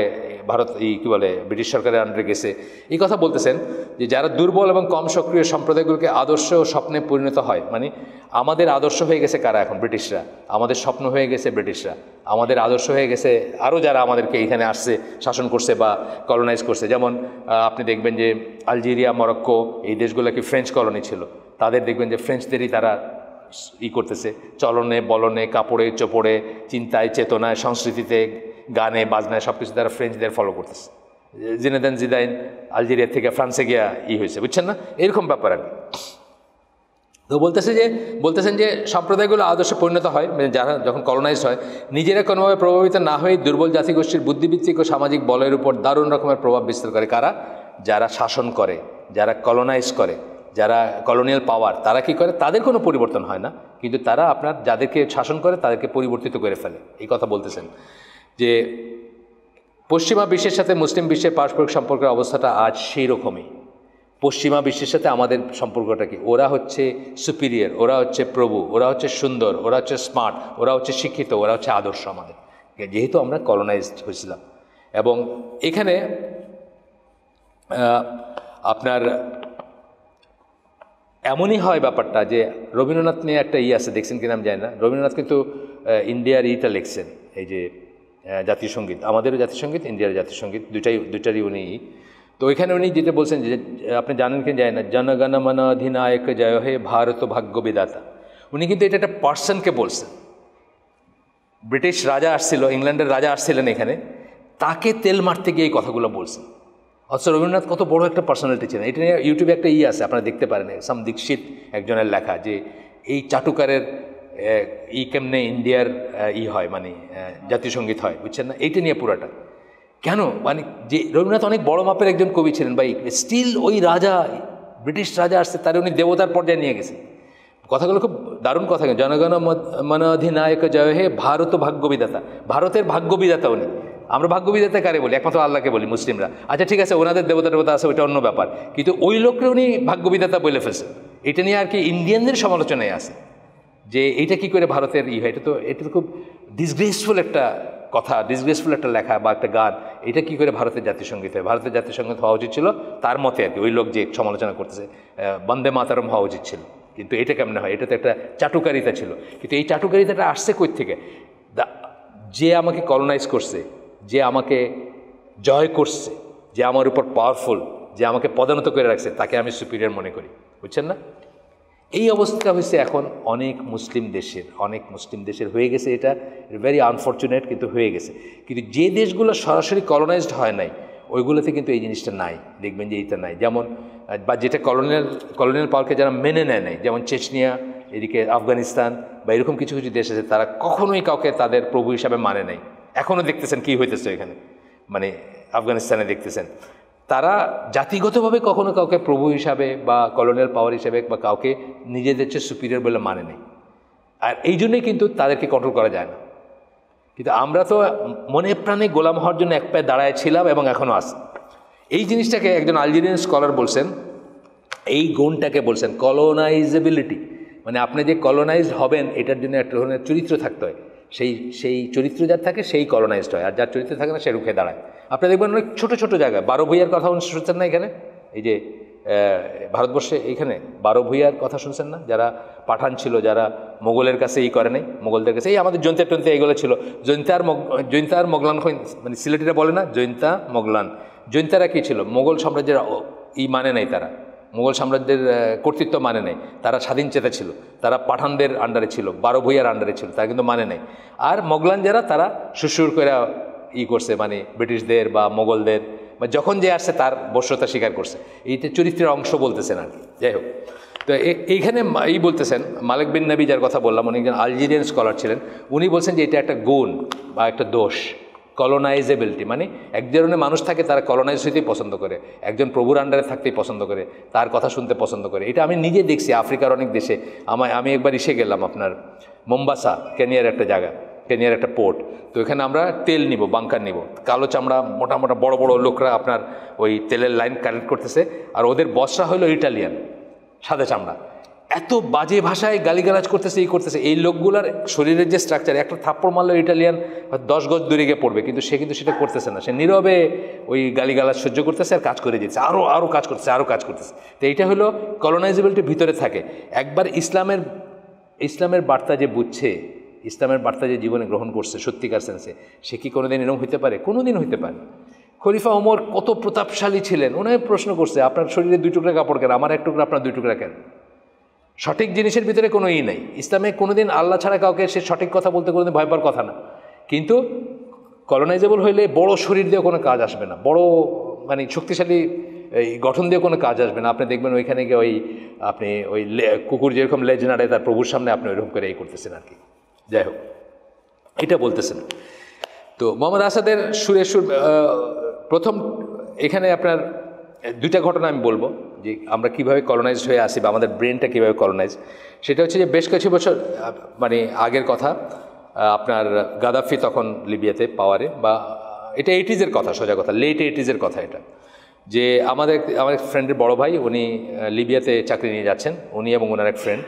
ভারত এই কী বলে ব্রিটিশ সরকারের আন্ডারে গেছে এই কথা বলতেছেন যে যারা দুর্বল এবং কম সক্রিয় সম্প্রদায়গুলোকে আদর্শ ও স্বপ্নে পরিণত হয় মানে আমাদের আদর্শ হয়ে গেছে কারা এখন ব্রিটিশরা আমাদের স্বপ্ন হয়ে গেছে ব্রিটিশরা আমাদের আদর্শ হয়ে গেছে আরও যারা আমাদেরকে এখানে আসছে শাসন করছে বা কলোনাইজ করছে যেমন আপনি দেখবেন যে আলজেরিয়া মরক্কো এই দেশগুলোকে ফ্রেঞ্চ কলোনি ছিল তাদের দেখবেন যে ফ্রেঞ্চদেরই তারা ই করতেছে চলনে বলনে কাপড়ে চোপড়ে চিন্তায় চেতনায় সংস্কৃতিতে গানে বাজনায় সব কিছু তারা ফ্রেঞ্চদের ফলো করতেছে জিনেদান জিদাইন আলজেরিয়া থেকে ফ্রান্সে গিয়া ই হয়েছে বুঝছেন না এরকম ব্যাপার আর কি তো বলতেছে যে বলতেছেন যে সম্প্রদায়গুলো আদর্শে পরিণত হয় মানে যারা যখন কলোনাইজ হয় নিজেরা কোনোভাবে প্রভাবিত না হয়ে দুর্বল জাতিগোষ্ঠীর বুদ্ধিভিত্তিক ও সামাজিক বলয়ের উপর দারুণ রকমের প্রভাব বিস্তার করে কারা যারা শাসন করে যারা কলোনাইজ করে যারা কলোনিয়াল পাওয়ার তারা কি করে তাদের কোনো পরিবর্তন হয় না কিন্তু তারা আপনার যাদেরকে শাসন করে তাদেরকে পরিবর্তিত করে ফেলে এই কথা বলতেছেন যে পশ্চিমা বিশ্বের সাথে মুসলিম বিশ্বের পারস্পরিক সম্পর্কের অবস্থাটা আজ সেই রকমই পশ্চিমা বিশ্বের সাথে আমাদের সম্পর্কটা কি ওরা হচ্ছে সুপিরিয়র ওরা হচ্ছে প্রভু ওরা হচ্ছে সুন্দর ওরা হচ্ছে স্মার্ট ওরা হচ্ছে শিক্ষিত ওরা হচ্ছে আদর্শ আমাদের যেহেতু আমরা কলোনাইজড হয়েছিলাম এবং এখানে আপনার এমনই হয় ব্যাপারটা যে রবীন্দ্রনাথ নিয়ে একটা ই আছে দেখছেন কিনা আমি জানি না রবীন্দ্রনাথ কিন্তু ইন্ডিয়ার ইটা লিখছেন এই যে জাতীয় সঙ্গীত আমাদেরও জাতীয় সঙ্গীত ইন্ডিয়ার জাতীয় সঙ্গীত দুটাই দুটারই উনি তো এখানে উনি যেটা বলছেন যে আপনি জানেন কি যায় না জনগণ মন অধিনায়ক জয় হে ভারত ভাগ্য বিদাতা উনি কিন্তু এটা একটা পার্সনকে বলছেন ব্রিটিশ রাজা আসছিল ইংল্যান্ডের রাজা আসছিলেন এখানে তাকে তেল মারতে গিয়ে এই কথাগুলো বলছেন অথচ রবীন্দ্রনাথ কত বড় একটা পার্সোনালিটি ছিলেন এটা নিয়ে ইউটিউবে একটা ই আছে আপনারা দেখতে পারেন সাম দীক্ষিত একজনের লেখা যে এই চাটুকারের ই কেমনে ইন্ডিয়ার ই হয় মানে জাতীয় সঙ্গীত হয় বুঝছেন না এইটা নিয়ে পুরাটা কেন মানে যে রবীন্দ্রনাথ অনেক বড় মাপের একজন কবি ছিলেন ভাই স্টিল ওই রাজা ব্রিটিশ রাজা আসছে তার উনি দেবতার পর্যায়ে নিয়ে গেছে কথাগুলো খুব দারুণ কথা জনগণ মন অধিনায়ক জয় হে ভারত ভাগ্যবিদাতা ভারতের ভাগ্যবিদাতা উনি আমরা ভাগ্যবিদাতা কারে বলি একমাত্র আল্লাহকে বলি মুসলিমরা আচ্ছা ঠিক আছে ওনাদের দেবতা দেবতা আছে ওইটা অন্য ব্যাপার কিন্তু ওই লোককে উনি ভাগ্যবিদাতা বলে ফেলছে এটা নিয়ে আর কি ইন্ডিয়ানদের সমালোচনায় আছে যে এটা কি করে ভারতের ই হয় এটা তো এটা তো খুব ডিসগ্রেসফুল একটা কথা ডিসগ্রেসফুল একটা লেখা বা একটা গান এটা কি করে ভারতের জাতীয় সঙ্গীত হয় ভারতের জাতীয় সঙ্গীত হওয়া উচিত ছিল তার মতে আর কি ওই লোক যে সমালোচনা করতেছে বন্দে মাতারম হওয়া উচিত ছিল কিন্তু এটা কেমন হয় এটা তো একটা চাটুকারিতা ছিল কিন্তু এই চাটুকারিতাটা আসছে কই থেকে যে আমাকে কলোনাইজ করছে যে আমাকে জয় করছে যে আমার উপর পাওয়ারফুল যে আমাকে পদানত করে রাখছে তাকে আমি সুপিরিয়ার মনে করি বুঝছেন না এই অবস্থা হয়েছে এখন অনেক মুসলিম দেশের অনেক মুসলিম দেশের হয়ে গেছে এটা ভেরি আনফর্চুনেট কিন্তু হয়ে গেছে কিন্তু যে দেশগুলো সরাসরি কলোনাইজড হয় নাই ওইগুলোতে কিন্তু এই জিনিসটা নাই দেখবেন যে এইটা নাই যেমন বা যেটা কলোনিয়াল কলোনিয়াল পাওয়ারকে যারা মেনে নেয় নাই যেমন চেচনিয়া এদিকে আফগানিস্তান বা এরকম কিছু কিছু দেশ আছে তারা কখনোই কাউকে তাদের প্রভু হিসাবে মানে নাই এখনও দেখতেছেন কী হইতেছে এখানে মানে আফগানিস্তানে দেখতেছেন তারা জাতিগতভাবে কখনো কাউকে প্রভু হিসাবে বা কলোনেল পাওয়ার হিসাবে বা কাউকে নিজেদের চেয়ে সুপিরিয়র বলে মানে নেই আর এই জন্যই কিন্তু তাদেরকে কন্ট্রোল করা যায় না কিন্তু আমরা তো মনে প্রাণে গোলাম হওয়ার জন্য এক পায়ে দাঁড়ায় ছিলাম এবং এখনও আস এই জিনিসটাকে একজন আলজেরিয়ান স্কলার বলছেন এই গুণটাকে বলছেন কলোনাইজেবিলিটি মানে আপনি যে কলোনাইজড হবেন এটার জন্য একটা ধরনের চরিত্র থাকতে হয় সেই সেই চরিত্র যার থাকে সেই কলোনাইজড হয় আর যার চরিত্র থাকে না সে রুখে দাঁড়ায় আপনারা দেখবেন অনেক ছোটো ছোটো জায়গায় বারো ভূয়ার কথা শুনছেন না এখানে এই যে ভারতবর্ষে এইখানে বারো ভূয়ার কথা শুনছেন না যারা পাঠান ছিল যারা মোগলের কাছে এই করে নাই মোগলদের কাছে এই আমাদের জৈন্তা টন্তে এইগুলো ছিল জৈন্তার জৈন্তার মোগলান মানে সিলেটিরা বলে না জৈন্তা মোগলান জৈন্তারা কী ছিল মোগল সাম্রাজ্যের ই মানে নাই তারা মোগল সাম্রাজ্যের কর্তৃত্ব মানে নেই তারা স্বাধীন চেতা ছিল তারা পাঠানদের আন্ডারে ছিল বারো ভুইয়ার আন্ডারে ছিল তারা কিন্তু মানে নেই আর মোগলান যারা তারা সুসুর করে ই করছে মানে ব্রিটিশদের বা মোগলদের বা যখন যে আসছে তার বস্যতা স্বীকার করছে এইটা চরিত্রের অংশ বলতেছেন আর কি যাই হোক তো এইখানে এই বলতেছেন মালিক বিন নবী যার কথা বললাম উনি একজন আলজেরিয়ান স্কলার ছিলেন উনি বলছেন যে এটা একটা গুণ বা একটা দোষ কলোনাইজেবিলিটি মানে এক ধরনের মানুষ থাকে তারা কলোনাইজ হইতেই পছন্দ করে একজন প্রভুর আন্ডারে থাকতেই পছন্দ করে তার কথা শুনতে পছন্দ করে এটা আমি নিজে দেখছি আফ্রিকার অনেক দেশে আমায় আমি একবার এসে গেলাম আপনার মোম্বাসা কেনিয়ার একটা জায়গা কেনিয়ার একটা পোর্ট তো এখানে আমরা তেল নিব বাংকার নিব কালো চামড়া মোটা মোটা বড় বড় লোকরা আপনার ওই তেলের লাইন কানেক্ট করতেছে আর ওদের বসরা হলো ইটালিয়ান সাদা চামড়া এত বাজে ভাষায় গালিগালাজ করতেছে এই করতেছে এই লোকগুলার শরীরের যে স্ট্রাকচার একটা থাপ্পড় মারলো ইটালিয়ান দশ গজ দূরে গিয়ে পড়বে কিন্তু সে কিন্তু সেটা করতেছে না সে নীরবে ওই গালিগালাজ সহ্য করতেছে আর কাজ করে দিচ্ছে আরও আরও কাজ করতেছে আরও কাজ করতেছে তো এইটা হলো কলোনাইজেবিলিটি ভিতরে থাকে একবার ইসলামের ইসলামের বার্তা যে বুঝছে ইসলামের বার্তা যে জীবনে গ্রহণ করছে সত্যিকার সেন্সে সে কি কোনো দিন এরম হইতে পারে কোনো দিন হইতে পারে খলিফা ওমর কত প্রতাপশালী ছিলেন ওনার প্রশ্ন করছে আপনার শরীরে দুই টুকরা কাপড় কেন আমার এক টুকরা আপনার দুই টুকরা কেন সঠিক জিনিসের ভিতরে কোনো ই নেই ইসলামে কোনো দিন আল্লাহ ছাড়া কাউকে সে সঠিক কথা বলতে কোনো দিন ভয় পাওয়ার কথা না কিন্তু কলোনাইজেবল হইলে বড় শরীর দিয়ে কোনো কাজ আসবে না বড় মানে শক্তিশালী এই গঠন দিয়ে কোনো কাজ আসবে না আপনি দেখবেন ওইখানে গিয়ে ওই আপনি ওই কুকুর যেরকম লেজ নাড়ে তার প্রভুর সামনে আপনি ওইরকম করে এই করতেছেন আর কি যাই হোক এটা বলতেছেন তো মোহাম্মদ আসাদের সুরে সুর প্রথম এখানে আপনার দুইটা ঘটনা আমি বলবো যে আমরা কিভাবে কলোনাইজ হয়ে আসি বা আমাদের ব্রেনটা কীভাবে কলোনাইজ সেটা হচ্ছে যে বেশ কিছু বছর মানে আগের কথা আপনার গাদাফি তখন লিবিয়াতে পাওয়ারে বা এটা এইটিজের কথা সোজা কথা লেট এইটিজের কথা এটা যে আমাদের আমার ফ্রেন্ডের বড় ভাই উনি লিবিয়াতে চাকরি নিয়ে যাচ্ছেন উনি এবং ওনার এক ফ্রেন্ড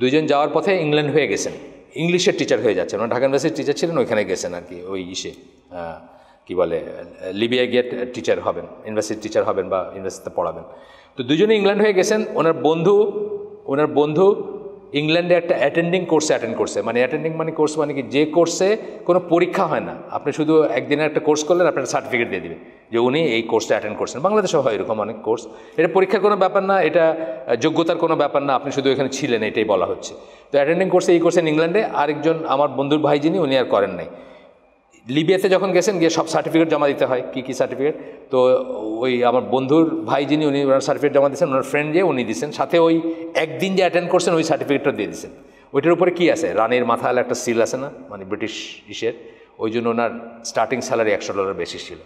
দুইজন যাওয়ার পথে ইংল্যান্ড হয়ে গেছেন ইংলিশের টিচার হয়ে যাচ্ছেন ওনার ঢাকা ইউনিভার্সিটির টিচার ছিলেন ওইখানে গেছেন আর কি ওই ইসে কি বলে লিবিয়া গিয়ে টিচার হবেন ইউনিভার্সিটির টিচার হবেন বা ইউনিভার্সিটিতে পড়াবেন তো দুজনে ইংল্যান্ড হয়ে গেছেন ওনার বন্ধু ওনার বন্ধু ইংল্যান্ডে একটা অ্যাটেন্ডিং কোর্সে অ্যাটেন্ড করছে মানে অ্যাটেন্ডিং মানে কোর্স মানে কি যে কোর্সে কোনো পরীক্ষা হয় না আপনি শুধু একদিনের একটা কোর্স করলেন আপনার সার্টিফিকেট দিয়ে দেবে যে উনি এই কোর্সটা অ্যাটেন্ড করছেন বাংলাদেশেও হয় এরকম অনেক কোর্স এটা পরীক্ষার কোনো ব্যাপার না এটা যোগ্যতার কোনো ব্যাপার না আপনি শুধু এখানে ছিলেন এটাই বলা হচ্ছে তো অ্যাটেন্ডিং কোর্সে এই কোর্সেন ইংল্যান্ডে আরেকজন আমার বন্ধুর ভাই যিনি উনি আর করেন নাই লিবিয়াতে যখন গেছেন গিয়ে সব সার্টিফিকেট জমা দিতে হয় কী কী সার্টিফিকেট তো ওই আমার বন্ধুর ভাই যিনি উনি ওনার সার্টিফিকেট জমা দিয়েছেন ওনার ফ্রেন্ড যে উনি দিয়েছেন সাথে ওই একদিন যে অ্যাটেন্ড করছেন ওই সার্টিফিকেটটা দিয়ে দিয়েছেন ওইটার উপরে কী আছে রানের মাথায় একটা সিল আছে না মানে ব্রিটিশ ইসের ওই জন্য ওনার স্টার্টিং স্যালারি একশো ডলার বেশি ছিল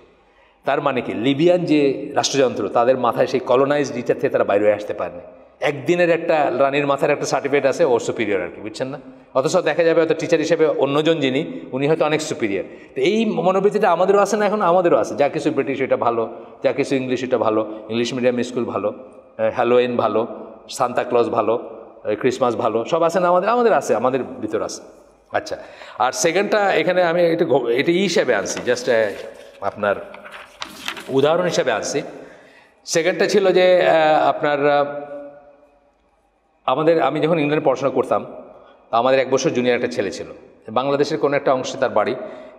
তার মানে কি লিবিয়ান যে রাষ্ট্রযন্ত্র তাদের মাথায় সেই কলোনাইজ ইটার থেকে তারা বাইরে আসতে পারেনি একদিনের একটা রানীর মাথার একটা সার্টিফিকেট আছে ওর সুপিরিয়র আর কি বুঝছেন না অথচ দেখা যাবে হয়তো টিচার হিসেবে অন্যজন যিনি উনি হয়তো অনেক সুপিরিয়ার তো এই মনোবৃত্তিটা আমাদেরও আছে না এখন আমাদেরও আছে যা কিছু ব্রিটিশ এটা ভালো যা কিছু ইংলিশ এটা ভালো ইংলিশ মিডিয়াম স্কুল ভালো হ্যালোয়েন ভালো সান্তাক্লজ ভালো ক্রিসমাস ভালো সব আছে না আমাদের আমাদের আছে আমাদের ভিতর আছে আচ্ছা আর সেকেন্ডটা এখানে আমি এটা এটা ই হিসাবে আনছি জাস্ট আপনার উদাহরণ হিসাবে আনছি সেকেন্ডটা ছিল যে আপনার আমাদের আমি যখন ইংল্যান্ডে পড়াশোনা করতাম আমাদের এক বছর জুনিয়র একটা ছেলে ছিল বাংলাদেশের কোনো একটা অংশে তার বাড়ি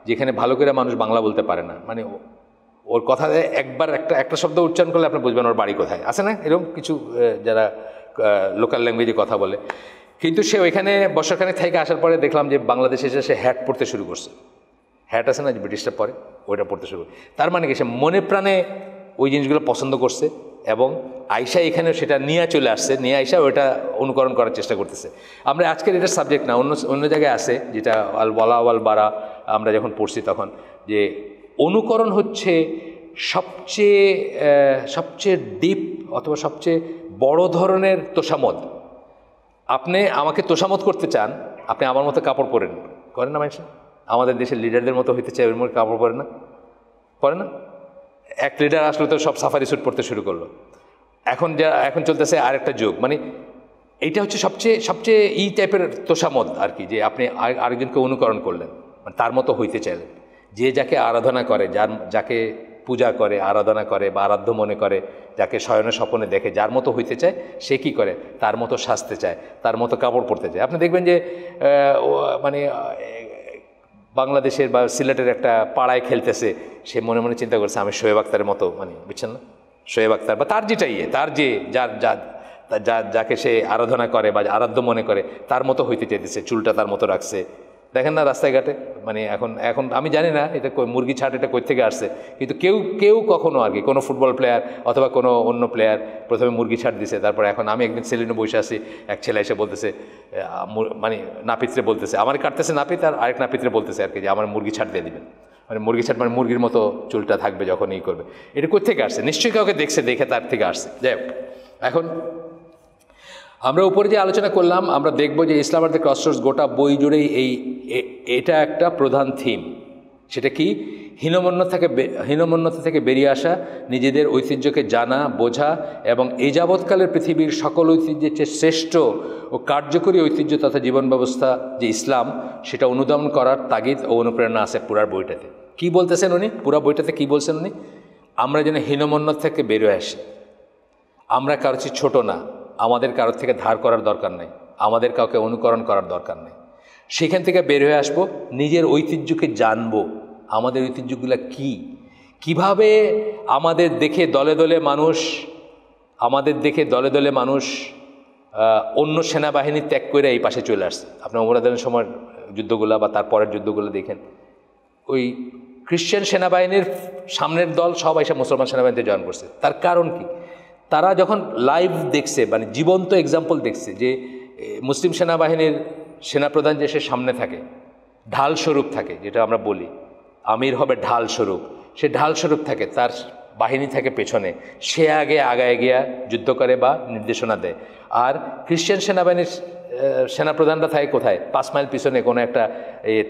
যেখানে ভালো করে মানুষ বাংলা বলতে পারে না মানে ওর কথা একবার একটা একটা শব্দ উচ্চারণ করলে আপনি বুঝবেন ওর বাড়ি কোথায় আছে না এরকম কিছু যারা লোকাল ল্যাঙ্গুয়েজে কথা বলে কিন্তু সে ওইখানে বছরখানে থেকে আসার পরে দেখলাম যে বাংলাদেশে এসে সে হ্যাট পড়তে শুরু করছে হ্যাট আছে না যে ব্রিটিশটা পরে ওইটা পড়তে শুরু তার মানে কি সে মনে প্রাণে ওই জিনিসগুলো পছন্দ করছে এবং আয়সা এখানে সেটা নিয়ে চলে আসছে নিয়ে আয়সা ওটা অনুকরণ করার চেষ্টা করতেছে আমরা আজকের এটা সাবজেক্ট না অন্য অন্য জায়গায় আছে যেটা আল বলা আল বারা আমরা যখন পড়ছি তখন যে অনুকরণ হচ্ছে সবচেয়ে সবচেয়ে ডিপ অথবা সবচেয়ে বড় ধরনের তোষামত আপনি আমাকে তোষামত করতে চান আপনি আমার মতো কাপড় পরেন করেন না মানুষ আমাদের দেশের লিডারদের মতো হইতে চায় ওর মতো কাপড় পরে না করে না এক লিডার আসলে তো সব সাফারি স্যুট পড়তে শুরু করলো এখন যা এখন চলতেছে আর একটা যুগ মানে এইটা হচ্ছে সবচেয়ে সবচেয়ে ই টাইপের তোষামত আর কি যে আপনি আরেকজনকে অনুকরণ করলেন মানে তার মতো হইতে চাইলেন যে যাকে আরাধনা করে যার যাকে পূজা করে আরাধনা করে বা আরাধ্য মনে করে যাকে শয়নে স্বপনে দেখে যার মতো হইতে চায় সে কি করে তার মতো সাজতে চায় তার মতো কাপড় পরতে চায় আপনি দেখবেন যে মানে বাংলাদেশের বা সিলেটের একটা পাড়ায় খেলতেছে সে মনে মনে চিন্তা করছে আমি শোয়েব আক্তারের মতো মানে বুঝছেন না শোয়েব আক্তার বা তার যেটাই ইয়ে, তার যে যার যা যা যাকে সে আরাধনা করে বা আরাধ্য মনে করে তার মতো হইতে চাইতেছে চুলটা তার মতো রাখছে দেখেন না রাস্তাঘাটে মানে এখন এখন আমি জানি না এটা মুরগি ছাট এটা কই থেকে আসছে কিন্তু কেউ কেউ কখনো আর কি কোনো ফুটবল প্লেয়ার অথবা কোনো অন্য প্লেয়ার প্রথমে মুরগি ছাট দিছে তারপরে এখন আমি একদিন সেলিনে বসে আসি এক ছেলে এসে বলতেছে মানে নাপিতরে বলতেছে আমার কাটতেছে নাপিত আর আরেক নাপিতরে বলতেছে আর কি যে আমার মুরগি ছাট দিয়ে দেবেন মানে মুরগি ছাট মানে মুরগির মতো চুলটা থাকবে যখন ই করবে এটা কোথেকে আসছে নিশ্চয়ই কাউকে দেখছে দেখে তার থেকে আসছে যাই হোক এখন আমরা উপরে যে আলোচনা করলাম আমরা দেখব যে ইসলাম আর দ্য ক্রসরোডস গোটা বই জুড়েই এই এটা একটা প্রধান থিম সেটা কি থেকে হীনমন্যতা থেকে বেরিয়ে আসা নিজেদের ঐতিহ্যকে জানা বোঝা এবং এই যাবৎকালের পৃথিবীর সকল ঐতিহ্যের চেয়ে শ্রেষ্ঠ ও কার্যকরী ঐতিহ্য তথা জীবন ব্যবস্থা যে ইসলাম সেটা অনুদমন করার তাগিদ ও অনুপ্রেরণা আছে পুরার বইটাতে কি বলতেছেন উনি পুরা বইটাতে কি বলছেন উনি আমরা যেন হীনমন্যত থেকে বেরিয়ে আসি আমরা কারো ছোট না আমাদের কারোর থেকে ধার করার দরকার নেই আমাদের কাউকে অনুকরণ করার দরকার নেই সেখান থেকে বের হয়ে আসবো নিজের ঐতিহ্যকে জানবো আমাদের ঐতিহ্যগুলো কি কিভাবে আমাদের দেখে দলে দলে মানুষ আমাদের দেখে দলে দলে মানুষ অন্য সেনাবাহিনী ত্যাগ করে এই পাশে চলে আসছে আপনার অমরাদের সময় যুদ্ধগুলো বা তারপরের যুদ্ধগুলো দেখেন ওই খ্রিশ্চান সেনাবাহিনীর সামনের দল সব এসে মুসলমান সেনাবাহিনীতে জয়েন করছে তার কারণ কী তারা যখন লাইভ দেখছে মানে জীবন্ত এক্সাম্পল দেখছে যে মুসলিম সেনাবাহিনীর সেনাপ্রধান যে সে সামনে থাকে ঢাল স্বরূপ থাকে যেটা আমরা বলি আমির হবে ঢাল স্বরূপ সে ঢাল স্বরূপ থাকে তার বাহিনী থাকে পেছনে সে আগে আগায় গিয়া যুদ্ধ করে বা নির্দেশনা দেয় আর খ্রিশ্চান সেনাবাহিনীর সেনাপ্রধানরা থাকে কোথায় পাঁচ মাইল পিছনে কোনো একটা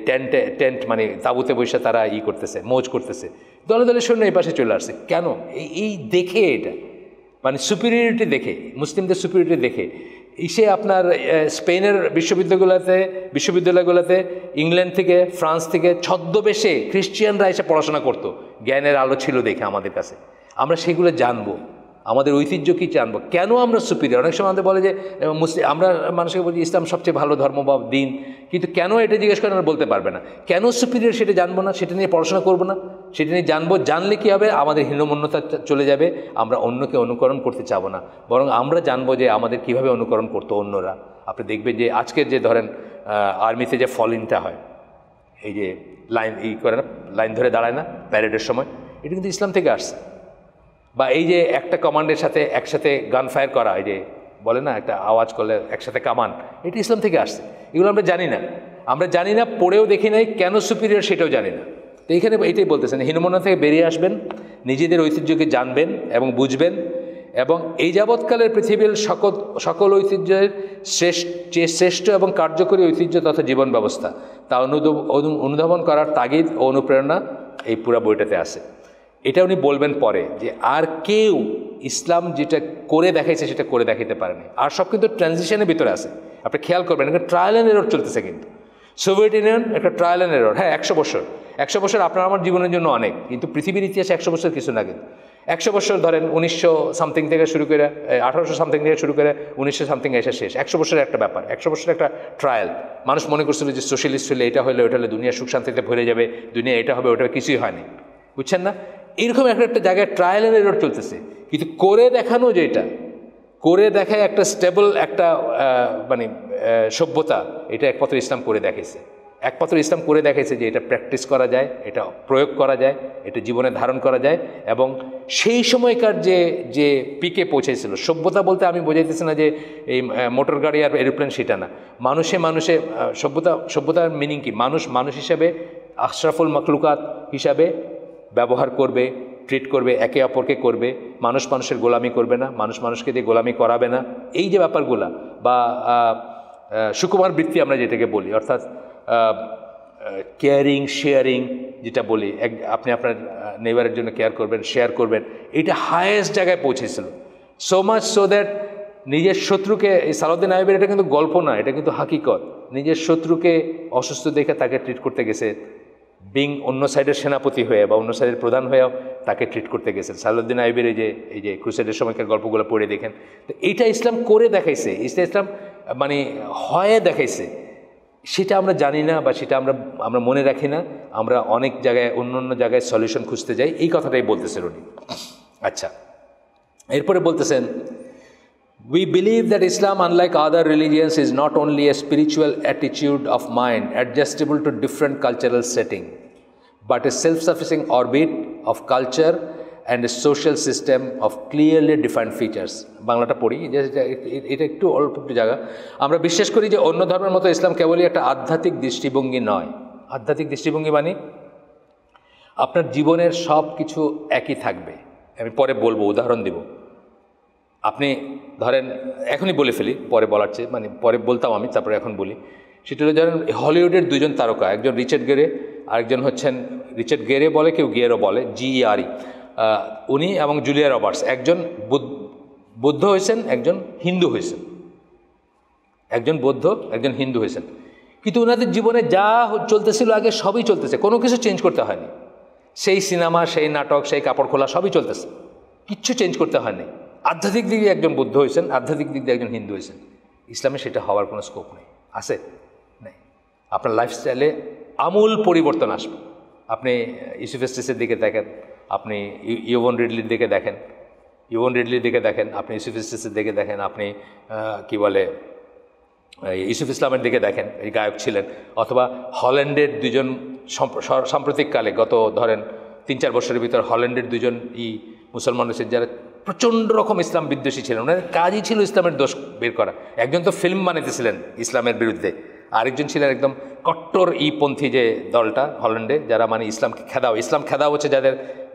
টেন্টে টেন্ট মানে তাঁবুতে বসে তারা ই করতেছে মোজ করতেছে দলে দলে সৈন্য এই পাশে চলে আসছে কেন এই দেখে এটা মানে সুপিরিয়রিটি দেখে মুসলিমদের সুপিরিয়রিটি দেখে ইসে আপনার স্পেনের বিশ্ববিদ্যালয়গুলোতে বিশ্ববিদ্যালয়গুলোতে ইংল্যান্ড থেকে ফ্রান্স থেকে ছদ্মবেশে খ্রিস্টিয়ানরা এসে পড়াশোনা করতো জ্ঞানের আলো ছিল দেখে আমাদের কাছে আমরা সেগুলো জানবো আমাদের ঐতিহ্য কী জানবো কেন আমরা সুপিরিয়র অনেক সময় আমাদের বলে যে মুসলিম আমরা মানুষকে বলছি ইসলাম সবচেয়ে ভালো ধর্ম বা দিন কিন্তু কেন এটা জিজ্ঞেস আমরা বলতে পারবে না কেন সুপিরিয়র সেটা জানবো না সেটা নিয়ে পড়াশোনা করবো না সেটা নিয়ে জানবো জানলে কী হবে আমাদের হীনমন্যতা চলে যাবে আমরা অন্যকে অনুকরণ করতে চাবো না বরং আমরা জানবো যে আমাদের কিভাবে অনুকরণ করতো অন্যরা আপনি দেখবেন যে আজকের যে ধরেন আর্মিতে যে ফলিংটা হয় এই যে লাইন ই করে না লাইন ধরে দাঁড়ায় না প্যারেডের সময় এটা কিন্তু ইসলাম থেকে আসছে বা এই যে একটা কমান্ডের সাথে একসাথে গান ফায়ার করা এই যে বলে না একটা আওয়াজ করলে একসাথে কামান এটা ইসলাম থেকে আসছে এগুলো আমরা জানি না আমরা জানি না পড়েও দেখি নাই কেন সুপিরিয়র সেটাও জানি না তো এখানে এটাই বলতেছেন হীনমন্যতা থেকে বেরিয়ে আসবেন নিজেদের ঐতিহ্যকে জানবেন এবং বুঝবেন এবং এই যাবৎকালের পৃথিবীর সকল সকল ঐতিহ্যের শ্রেষ্ঠ যে শ্রেষ্ঠ এবং কার্যকরী ঐতিহ্য তথা জীবন ব্যবস্থা তা অনুধাবন করার তাগিদ ও অনুপ্রেরণা এই পুরা বইটাতে আছে এটা উনি বলবেন পরে যে আর কেউ ইসলাম যেটা করে দেখাইছে সেটা করে দেখাইতে পারেনি আর সব কিন্তু ট্রানজিশনের ভিতরে আছে আপনি খেয়াল করবেন ট্রায়াল অ্যান্ড এরর চলতেছে কিন্তু সোভিয়েত ইউনিয়ন একটা ট্রায়াল অ্যান্ড এরর হ্যাঁ একশো বছর একশো বছর আপনার আমার জীবনের জন্য অনেক কিন্তু পৃথিবীর ইতিহাস একশো বছর কিছু না কিন্তু একশো বছর ধরেন উনিশশো সামথিং থেকে শুরু করে আঠারোশো সামথিং থেকে শুরু করে উনিশশো সামথিং এসে শেষ একশো বছরের একটা ব্যাপার একশো বছরের একটা ট্রায়াল মানুষ মনে করছিল যে সোশ্যালিস্ট হলে এটা হলে ওটা হলে দুনিয়া সুখ শান্তিতে ভরে যাবে দুনিয়া এটা হবে ওটা কিছুই হয়নি বুঝছেন না এরকম একটা একটা জায়গায় ট্রায়াল অ্যান্ড এরর চলতেছে কিন্তু করে দেখানো যে এটা করে দেখায় একটা স্টেবল একটা মানে সভ্যতা এটা একমাত্র ইসলাম করে দেখেছে একমাত্র ইসলাম করে দেখেছে যে এটা প্র্যাকটিস করা যায় এটা প্রয়োগ করা যায় এটা জীবনে ধারণ করা যায় এবং সেই সময়কার যে যে পিকে পৌঁছেছিল সভ্যতা বলতে আমি বোঝাইতেছি না যে এই মোটর গাড়ি আর এরোপ্লেন সেটা না মানুষে মানুষে সভ্যতা সভ্যতার মিনিং কি মানুষ মানুষ হিসাবে আশরাফুল মখলুকাত হিসাবে ব্যবহার করবে ট্রিট করবে একে অপরকে করবে মানুষ মানুষের গোলামি করবে না মানুষ মানুষকে দিয়ে গোলামি করাবে না এই যে ব্যাপারগুলা বা সুকুমার বৃত্তি আমরা যেটাকে বলি অর্থাৎ কেয়ারিং শেয়ারিং যেটা বলি এক আপনি আপনার নেবারের জন্য কেয়ার করবেন শেয়ার করবেন এটা হায়েস্ট জায়গায় পৌঁছেছিল সো মাচ সো দ্যাট নিজের শত্রুকে এই সালাউদ্দিন আইবের এটা কিন্তু গল্প না এটা কিন্তু হাকিকত নিজের শত্রুকে অসুস্থ দেখে তাকে ট্রিট করতে গেছে বিং অন্য সাইডের সেনাপতি হয়ে বা অন্য সাইডের প্রধান হয়েও তাকে ট্রিট করতে গেছেন সালাউদ্দিন আহবের এই যে এই যে ক্রুসাইডের সময়কার গল্পগুলো পড়ে দেখেন তো এইটা ইসলাম করে দেখাইছে ইসলাম মানে হয়ে দেখাইছে সেটা আমরা জানি না বা সেটা আমরা আমরা মনে রাখি না আমরা অনেক জায়গায় অন্য অন্য জায়গায় সলিউশন খুঁজতে যাই এই কথাটাই বলতেছেন উনি আচ্ছা এরপরে বলতেছেন we believe that Islam unlike other religions is not only a spiritual attitude of mind adjustable to different cultural setting but a self sufficing orbit of culture and a social system of clearly defined features বাংলাটা পড়ি যে এটা একটু অল্প একটু জায়গা আমরা বিশ্বাস করি যে অন্য ধর্মের মতো ইসলাম কেবলই একটা আধ্যাত্মিক দৃষ্টিভঙ্গি নয় আধ্যাত্মিক দৃষ্টিভঙ্গি মানে আপনার জীবনের সব কিছু একই থাকবে আমি পরে বলবো উদাহরণ দেব আপনি ধরেন এখনই বলে ফেলি পরে বলার চেয়ে মানে পরে বলতাম আমি তারপরে এখন বলি সেটা হলো ধরেন হলিউডের দুজন তারকা একজন রিচার্ড গেরে আরেকজন হচ্ছেন রিচার্ড গেরে বলে কেউ গিয়েরও বলে জিইআরই উনি এবং জুলিয়া রবার্টস একজন বৌদ্ধ হয়েছেন একজন হিন্দু হয়েছেন একজন বৌদ্ধ একজন হিন্দু হয়েছেন কিন্তু ওনাদের জীবনে যা চলতেছিল আগে সবই চলতেছে কোনো কিছু চেঞ্জ করতে হয়নি সেই সিনেমা সেই নাটক সেই কাপড় খোলা সবই চলতেছে কিচ্ছু চেঞ্জ করতে হয়নি আধ্যাত্মিক দিক দিয়ে একজন বৌদ্ধ হয়েছেন আধ্যাত্মিক দিক দিয়ে একজন হিন্দু হয়েছেন ইসলামে সেটা হওয়ার কোনো স্কোপ নেই আছে নেই আপনার লাইফস্টাইলে আমূল পরিবর্তন আসবে আপনি ইউসুফেস্টিসের দিকে দেখেন আপনি ইউবন রিডলির দিকে দেখেন ইউবন রিডলির দিকে দেখেন আপনি ইউসুফ ইসলাসের দিকে দেখেন আপনি কি বলে ইউসুফ ইসলামের দিকে দেখেন এই গায়ক ছিলেন অথবা হল্যান্ডের দুজন সাম্প্রতিককালে গত ধরেন তিন চার বছরের ভিতর হল্যান্ডের দুজন ই মুসলমান হয়েছেন যারা প্রচণ্ড রকম ইসলাম বিদ্বেষী ছিলেন ওনাদের কাজই ছিল ইসলামের দোষ বের করা একজন তো ফিল্ম বানাইতেছিলেন ইসলামের বিরুদ্ধে আরেকজন ছিলেন একদম কট্টর ইপন্থী যে দলটা হল্যান্ডে যারা মানে ইসলামকে খেদাও ইসলাম খেদাও হচ্ছে যাদের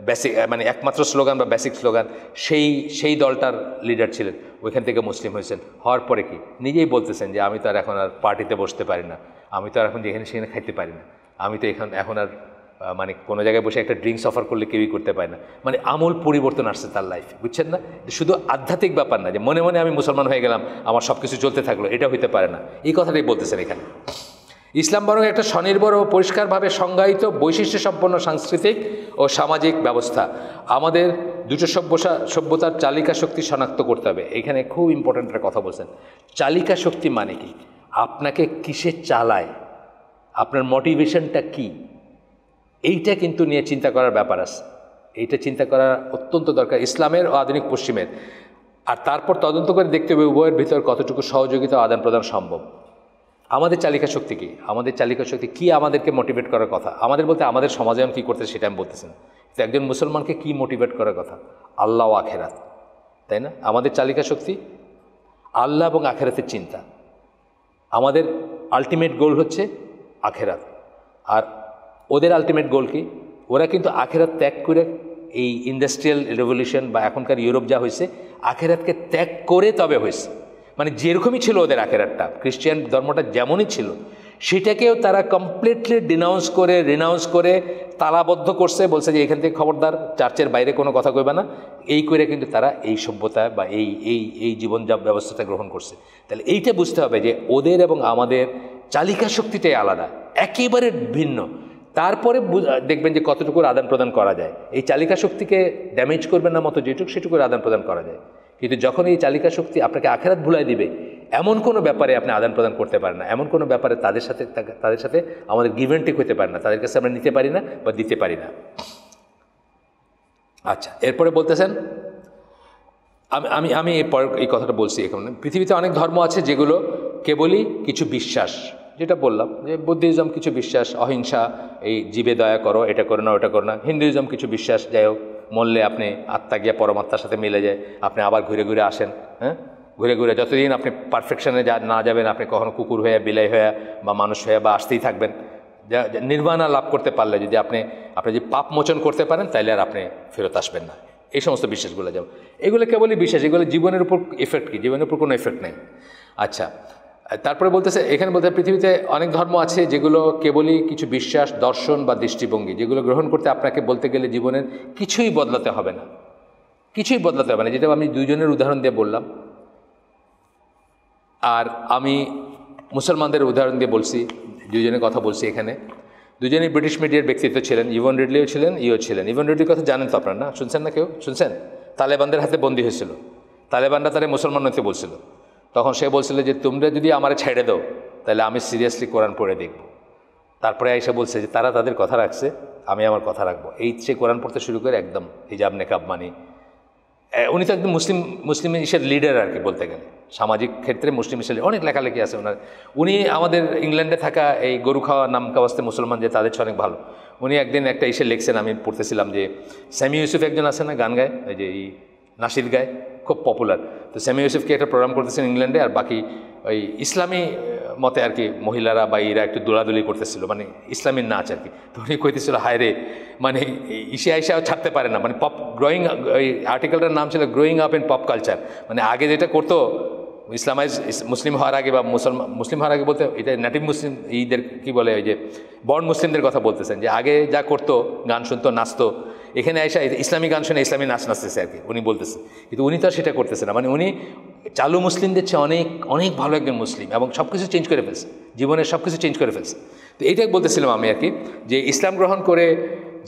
বেসিক মানে একমাত্র স্লোগান বা বেসিক স্লোগান সেই সেই দলটার লিডার ছিলেন ওইখান থেকে মুসলিম হয়েছেন হওয়ার পরে কি নিজেই বলতেছেন যে আমি তো আর এখন আর পার্টিতে বসতে পারি না আমি তো আর এখন যেখানে সেখানে খাইতে পারি না আমি তো এখন এখন আর মানে কোনো জায়গায় বসে একটা ড্রিঙ্কস অফার করলে কেউই করতে পারে না মানে আমূল পরিবর্তন আসছে তার লাইফে বুঝছেন না শুধু আধ্যাত্মিক ব্যাপার না যে মনে মনে আমি মুসলমান হয়ে গেলাম আমার সব কিছু চলতে থাকলো এটা হইতে পারে না এই কথাটাই বলতেছেন এখানে ইসলাম বরং একটা স্বনির্ভর ও পরিষ্কারভাবে সংজ্ঞায়িত বৈশিষ্ট্য সম্পন্ন সাংস্কৃতিক ও সামাজিক ব্যবস্থা আমাদের দুটো সভ্যতা সভ্যতার চালিকা শক্তি শনাক্ত করতে হবে এখানে খুব ইম্পর্ট্যান্ট একটা কথা বলছেন চালিকা শক্তি মানে কি আপনাকে কিসে চালায় আপনার মোটিভেশনটা কী এইটা কিন্তু নিয়ে চিন্তা করার ব্যাপার আছে এইটা চিন্তা করা অত্যন্ত দরকার ইসলামের ও আধুনিক পশ্চিমের আর তারপর তদন্ত করে দেখতে হবে উভয়ের ভিতর কতটুকু সহযোগিতা আদান প্রদান সম্ভব আমাদের চালিকা শক্তি কী আমাদের চালিকা শক্তি কী আমাদেরকে মোটিভেট করার কথা আমাদের বলতে আমাদের সমাজে আমি কী করতে সেটা আমি বলতেছেন কিন্তু একজন মুসলমানকে কী মোটিভেট করার কথা আল্লাহ ও আখেরাত তাই না আমাদের চালিকা শক্তি আল্লাহ এবং আখেরাতের চিন্তা আমাদের আলটিমেট গোল হচ্ছে আখেরাত আর ওদের আলটিমেট গোল কি ওরা কিন্তু আখেরাত ত্যাগ করে এই ইন্ডাস্ট্রিয়াল রেভলিউশন বা এখনকার ইউরোপ যা হয়েছে আখেরাতকে ত্যাগ করে তবে হয়েছে মানে যেরকমই ছিল ওদের আখেরাতটা খ্রিস্টিয়ান ধর্মটা যেমনই ছিল সেটাকেও তারা কমপ্লিটলি ডিনাউন্স করে রিনাউন্স করে তালাবদ্ধ করছে বলছে যে এখান থেকে খবরদার চার্চের বাইরে কোনো কথা কইবে না এই করে কিন্তু তারা এই সভ্যতা বা এই এই এই জীবন ব্যবস্থাটা গ্রহণ করছে তাহলে এইটা বুঝতে হবে যে ওদের এবং আমাদের চালিকা শক্তিটাই আলাদা একেবারে ভিন্ন তারপরে দেখবেন যে কতটুকুর আদান প্রদান করা যায় এই চালিকা শক্তিকে ড্যামেজ করবেন না মতো যেটুকু সেটুকুর আদান প্রদান করা যায় কিন্তু যখন এই চালিকা শক্তি আপনাকে আখেরাত ভুলাই দিবে এমন কোনো ব্যাপারে আপনি আদান প্রদান করতে পারেন না এমন কোনো ব্যাপারে তাদের সাথে তাদের সাথে আমাদের টেক হতে পারে না তাদের কাছে আমরা নিতে পারি না বা দিতে পারি না আচ্ছা এরপরে বলতেছেন আমি আমি আমি এই এই কথাটা বলছি এখানে পৃথিবীতে অনেক ধর্ম আছে যেগুলো কেবলই কিছু বিশ্বাস যেটা বললাম যে বুদ্ধিজম কিছু বিশ্বাস অহিংসা এই জীবে দয়া করো এটা করো না ওটা করো না হিন্দুইজম কিছু বিশ্বাস যাই হোক মরলে আপনি আত্মা গিয়া পরমাত্মার সাথে মিলে যায় আপনি আবার ঘুরে ঘুরে আসেন হ্যাঁ ঘুরে ঘুরে যতদিন আপনি পারফেকশনে যা না যাবেন আপনি কখনো কুকুর হয়ে বিলাই হয়ে বা মানুষ হয়ে বা আসতেই থাকবেন যা নির্বাণা লাভ করতে পারলে যদি আপনি আপনি যদি পাপ মোচন করতে পারেন তাহলে আর আপনি ফেরত আসবেন না এই সমস্ত বিশ্বাসগুলো যাবেন এগুলো কেবলই বিশ্বাস এগুলো জীবনের উপর এফেক্ট কী জীবনের উপর কোনো এফেক্ট নেই আচ্ছা তারপরে বলতেছে এখানে বলতে পৃথিবীতে অনেক ধর্ম আছে যেগুলো কেবলই কিছু বিশ্বাস দর্শন বা দৃষ্টিভঙ্গি যেগুলো গ্রহণ করতে আপনাকে বলতে গেলে জীবনের কিছুই বদলাতে হবে না কিছুই বদলাতে হবে না যেটা আমি দুজনের উদাহরণ দিয়ে বললাম আর আমি মুসলমানদের উদাহরণ দিয়ে বলছি দুজনের কথা বলছি এখানে দুজনেই ব্রিটিশ মিডিয়ার ব্যক্তিত্ব ছিলেন ইভন রেডলিও ছিলেন ইও ছিলেন ইভন রেডলির কথা জানেন তো আপনার না শুনছেন না কেউ শুনছেন তালেবানদের হাতে বন্দী হয়েছিল তালেবানরা তারা মুসলমান হতে বলছিল তখন সে বলছিল যে তোমরা যদি আমারে ছেড়ে দাও তাহলে আমি সিরিয়াসলি কোরআন পড়ে দেখব তারপরে আইসা বলছে যে তারা তাদের কথা রাখছে আমি আমার কথা রাখবো এই সে কোরআন পড়তে শুরু করে একদম হিজাব নেকাব মানি উনি তো একদম মুসলিম মুসলিম ইসের লিডার আর কি বলতে গেলে সামাজিক ক্ষেত্রে মুসলিম ইসের অনেক লেখালেখি আছে ওনার উনি আমাদের ইংল্যান্ডে থাকা এই গরু খাওয়া নাম কাবাস্তে মুসলমান যে তাদের অনেক ভালো উনি একদিন একটা ইসে লিখছেন আমি পড়তেছিলাম যে স্যামি ইউসুফ একজন আছে না গান গায় যে এই নাসির গায়ে খুব পপুলার তো স্যামি ইউসুফকে একটা প্রোগ্রাম করতেছেন ইংল্যান্ডে আর বাকি ওই ইসলামী মতে আর কি মহিলারা বা এরা একটু দোলাদুলি করতেছিল মানে ইসলামের নাচ আর কি তো উনি কইতেছিল রে মানে ইসিয়া ইসিয়াও ছাড়তে পারে না মানে পপ গ্রোয়িং ওই আর্টিকেলটার নাম ছিল growing up in pop culture মানে আগে যেটা করতো ইসলামাইজ মুসলিম হওয়ার আগে বা মুসলমান মুসলিম হওয়ার আগে বলতে এটা নেটিভ মুসলিম ঈদের কী বলে ওই যে বর্ণ মুসলিমদের কথা বলতেছেন যে আগে যা করতো গান শুনতো নাচতো এখানে আসা ইসলামী গান শুনে ইসলামী নাচ নাচতেছে আর কি উনি বলতেছে কিন্তু উনি তো আর সেটা করতেছে না মানে উনি চালু মুসলিমদের চেয়ে অনেক অনেক ভালো একজন মুসলিম এবং সব কিছু চেঞ্জ করে ফেলছে জীবনের সব কিছু চেঞ্জ করে ফেলছে তো এইটাই বলতেছিলাম আমি আর কি যে ইসলাম গ্রহণ করে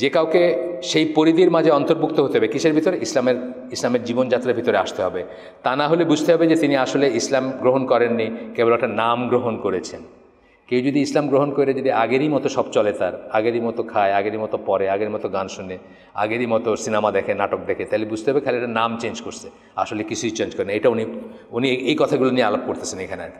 যে কাউকে সেই পরিধির মাঝে অন্তর্ভুক্ত হতে হবে কিসের ভিতরে ইসলামের ইসলামের জীবনযাত্রার ভিতরে আসতে হবে তা না হলে বুঝতে হবে যে তিনি আসলে ইসলাম গ্রহণ করেননি কেবল একটা নাম গ্রহণ করেছেন কেউ যদি ইসলাম গ্রহণ করে যদি আগেরই মতো সব চলে তার আগেরই মতো খায় আগেরই মতো পরে আগের মতো গান শুনে আগেরই মতো সিনেমা দেখে নাটক দেখে তাহলে বুঝতে হবে খালি এটা নাম চেঞ্জ করছে আসলে কিছুই চেঞ্জ করে না এটা উনি উনি এই কথাগুলো নিয়ে আলাপ করতেছেন এখানে আর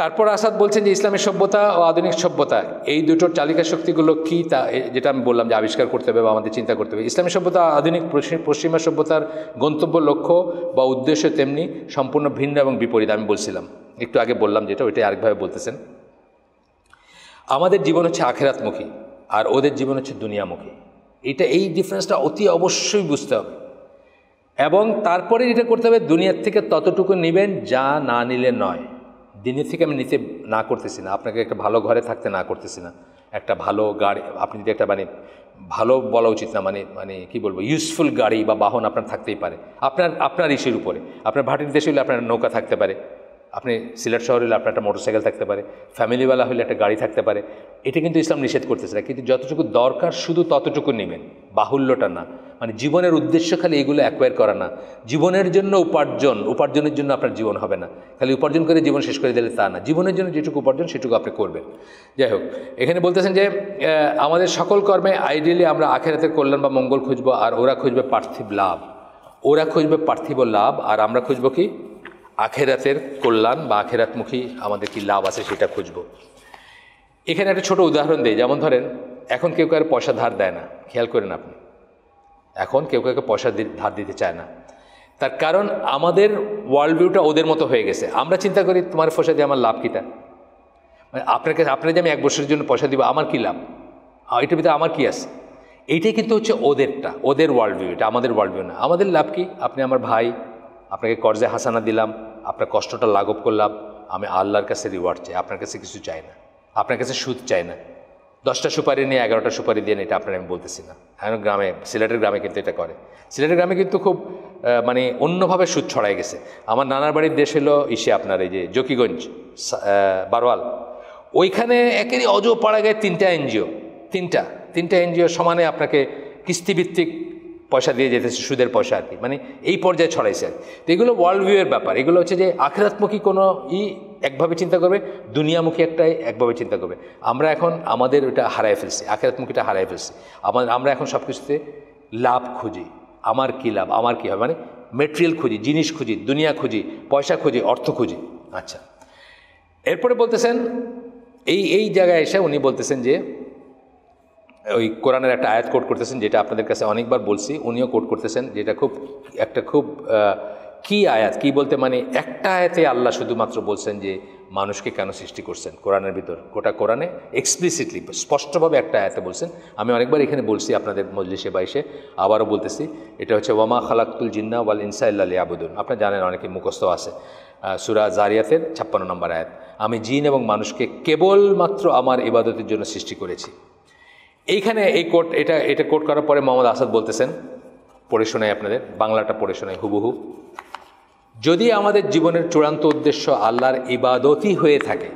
তারপর আসাদ বলছেন যে ইসলামের সভ্যতা ও আধুনিক সভ্যতা এই দুটোর চালিকা শক্তিগুলো কী তা যেটা আমি বললাম যে আবিষ্কার করতে হবে বা আমাদের চিন্তা করতে হবে ইসলামী সভ্যতা আধুনিক পশ্চিমা সভ্যতার গন্তব্য লক্ষ্য বা উদ্দেশ্য তেমনি সম্পূর্ণ ভিন্ন এবং বিপরীত আমি বলছিলাম একটু আগে বললাম যেটা ওইটাই আরেকভাবে বলতেছেন আমাদের জীবন হচ্ছে আখেরাতমুখী আর ওদের জীবন হচ্ছে দুনিয়ামুখী এটা এই ডিফারেন্সটা অতি অবশ্যই বুঝতে হবে এবং তারপরে যেটা করতে হবে দুনিয়ার থেকে ততটুকু নেবেন যা না নিলে নয় দিনের থেকে আমি নিতে না করতেছি না আপনাকে একটা ভালো ঘরে থাকতে না করতেছি না একটা ভালো গাড়ি আপনি যদি একটা মানে ভালো বলা উচিত না মানে মানে কি বলবো ইউজফুল গাড়ি বা বাহন আপনার থাকতেই পারে আপনার আপনার ইস্যুর উপরে আপনার ভাটির দেশে হলে আপনার নৌকা থাকতে পারে আপনি সিলেট শহর হলে আপনার একটা মোটরসাইকেল থাকতে পারে ফ্যামিলিওয়ালা হলে একটা গাড়ি থাকতে পারে এটা কিন্তু ইসলাম নিষেধ করতেছে না কিন্তু যতটুকু দরকার শুধু ততটুকু নেবেন বাহুল্যটা না মানে জীবনের উদ্দেশ্য খালি এগুলো অ্যাকোয়ার করা না জীবনের জন্য উপার্জন উপার্জনের জন্য আপনার জীবন হবে না খালি উপার্জন করে জীবন শেষ করে দিলে তা না জীবনের জন্য যেটুকু উপার্জন সেটুকু আপনি করবেন যাই হোক এখানে বলতেছেন যে আমাদের সকল কর্মে আইডিয়ালি আমরা আখেরাতের কল্যাণ বা মঙ্গল খুঁজবো আর ওরা খুঁজবে পার্থিব লাভ ওরা খুঁজবে পার্থিব লাভ আর আমরা খুঁজবো কি আখেরাতের কল্যাণ বা আখেরাতমুখী আমাদের কি লাভ আছে সেটা খুঁজব এখানে একটা ছোট উদাহরণ দিই যেমন ধরেন এখন কেউ কাউকে পয়সা ধার দেয় না খেয়াল করেন আপনি এখন কেউ কাউকে পয়সা ধার দিতে চায় না তার কারণ আমাদের ওয়ার্ল্ড ভিউটা ওদের মতো হয়ে গেছে আমরা চিন্তা করি তোমার পয়সা দিয়ে আমার লাভ কীটা মানে আপনাকে কাছে আপনার যে আমি এক বছরের জন্য পয়সা দিব আমার কী লাভ এটার ভিতরে আমার কী আছে এইটাই কিন্তু হচ্ছে ওদেরটা ওদের ওয়ার্ল্ড ভিউ এটা আমাদের ওয়ার্ল্ড ভিউ না আমাদের লাভ কি আপনি আমার ভাই আপনাকে কর্জে হাসানা দিলাম আপনার কষ্টটা লাঘব করলাম আমি আল্লাহর কাছে রিওয়ার্ড চাই আপনার কাছে কিছু চাই না আপনার কাছে সুদ চাই না দশটা সুপারি নিয়ে এগারোটা সুপারি দিয়ে এটা আপনার আমি বলতেছি না এখন গ্রামে সিলেটের গ্রামে কিন্তু এটা করে সিলেটের গ্রামে কিন্তু খুব মানে অন্যভাবে সুদ ছড়ায় গেছে আমার নানার বাড়ির দেশ হলো ইসে আপনার এই যে জকিগঞ্জ বারোয়াল ওইখানে একেরই অজ পাড়া গায়ে তিনটা এনজিও তিনটা তিনটা এনজিও সমানে আপনাকে কিস্তিভিত্তিক পয়সা দিয়ে যেতেছে সুদের পয়সা আর কি মানে এই পর্যায়ে ছড়াইছে আর তো এগুলো ওয়ার্ল্ড ভিউয়ের ব্যাপার এগুলো হচ্ছে যে আখরাতমুখী কোনো ই একভাবে চিন্তা করবে দুনিয়ামুখী একটাই একভাবে চিন্তা করবে আমরা এখন আমাদের ওটা হারায় ফেলছি আখরাতমুখীটা হারায় ফেলছি আমাদের আমরা এখন সব কিছুতে লাভ খুঁজি আমার কী লাভ আমার কী হবে মানে মেটেরিয়াল খুঁজি জিনিস খুঁজি দুনিয়া খুঁজি পয়সা খুঁজি অর্থ খুঁজি আচ্ছা এরপরে বলতেছেন এই এই জায়গায় এসে উনি বলতেছেন যে ওই কোরআনের একটা আয়াত কোট করতেছেন যেটা আপনাদের কাছে অনেকবার বলছি উনিও কোট করতেছেন যেটা খুব একটা খুব কি আয়াত কি বলতে মানে একটা আয়াতে আল্লাহ শুধুমাত্র বলছেন যে মানুষকে কেন সৃষ্টি করছেন কোরআনের ভিতর গোটা কোরআনে এক্সপ্লিসিটলি স্পষ্টভাবে একটা আয়াতে বলছেন আমি অনেকবার এখানে বলছি আপনাদের মজলিসে বাইশে আবারও বলতেছি এটা হচ্ছে ওয়ামা খালাকুল জিন্না ওয়াল ইনসাইল্লা ইল্লা আবুদুন আপনারা জানেন অনেকে মুখস্থ আছে সুরা জারিয়াতের ছাপ্পান্ন নম্বর আয়াত আমি জিন এবং মানুষকে কেবলমাত্র আমার ইবাদতের জন্য সৃষ্টি করেছি এইখানে এই কোট এটা এটা কোর্ট করার পরে মোহাম্মদ আসাদ বলতেছেন পড়ে শোনাই আপনাদের বাংলাটা পড়ে শোনাই হুবহু যদি আমাদের জীবনের চূড়ান্ত উদ্দেশ্য আল্লাহর ইবাদতই হয়ে থাকে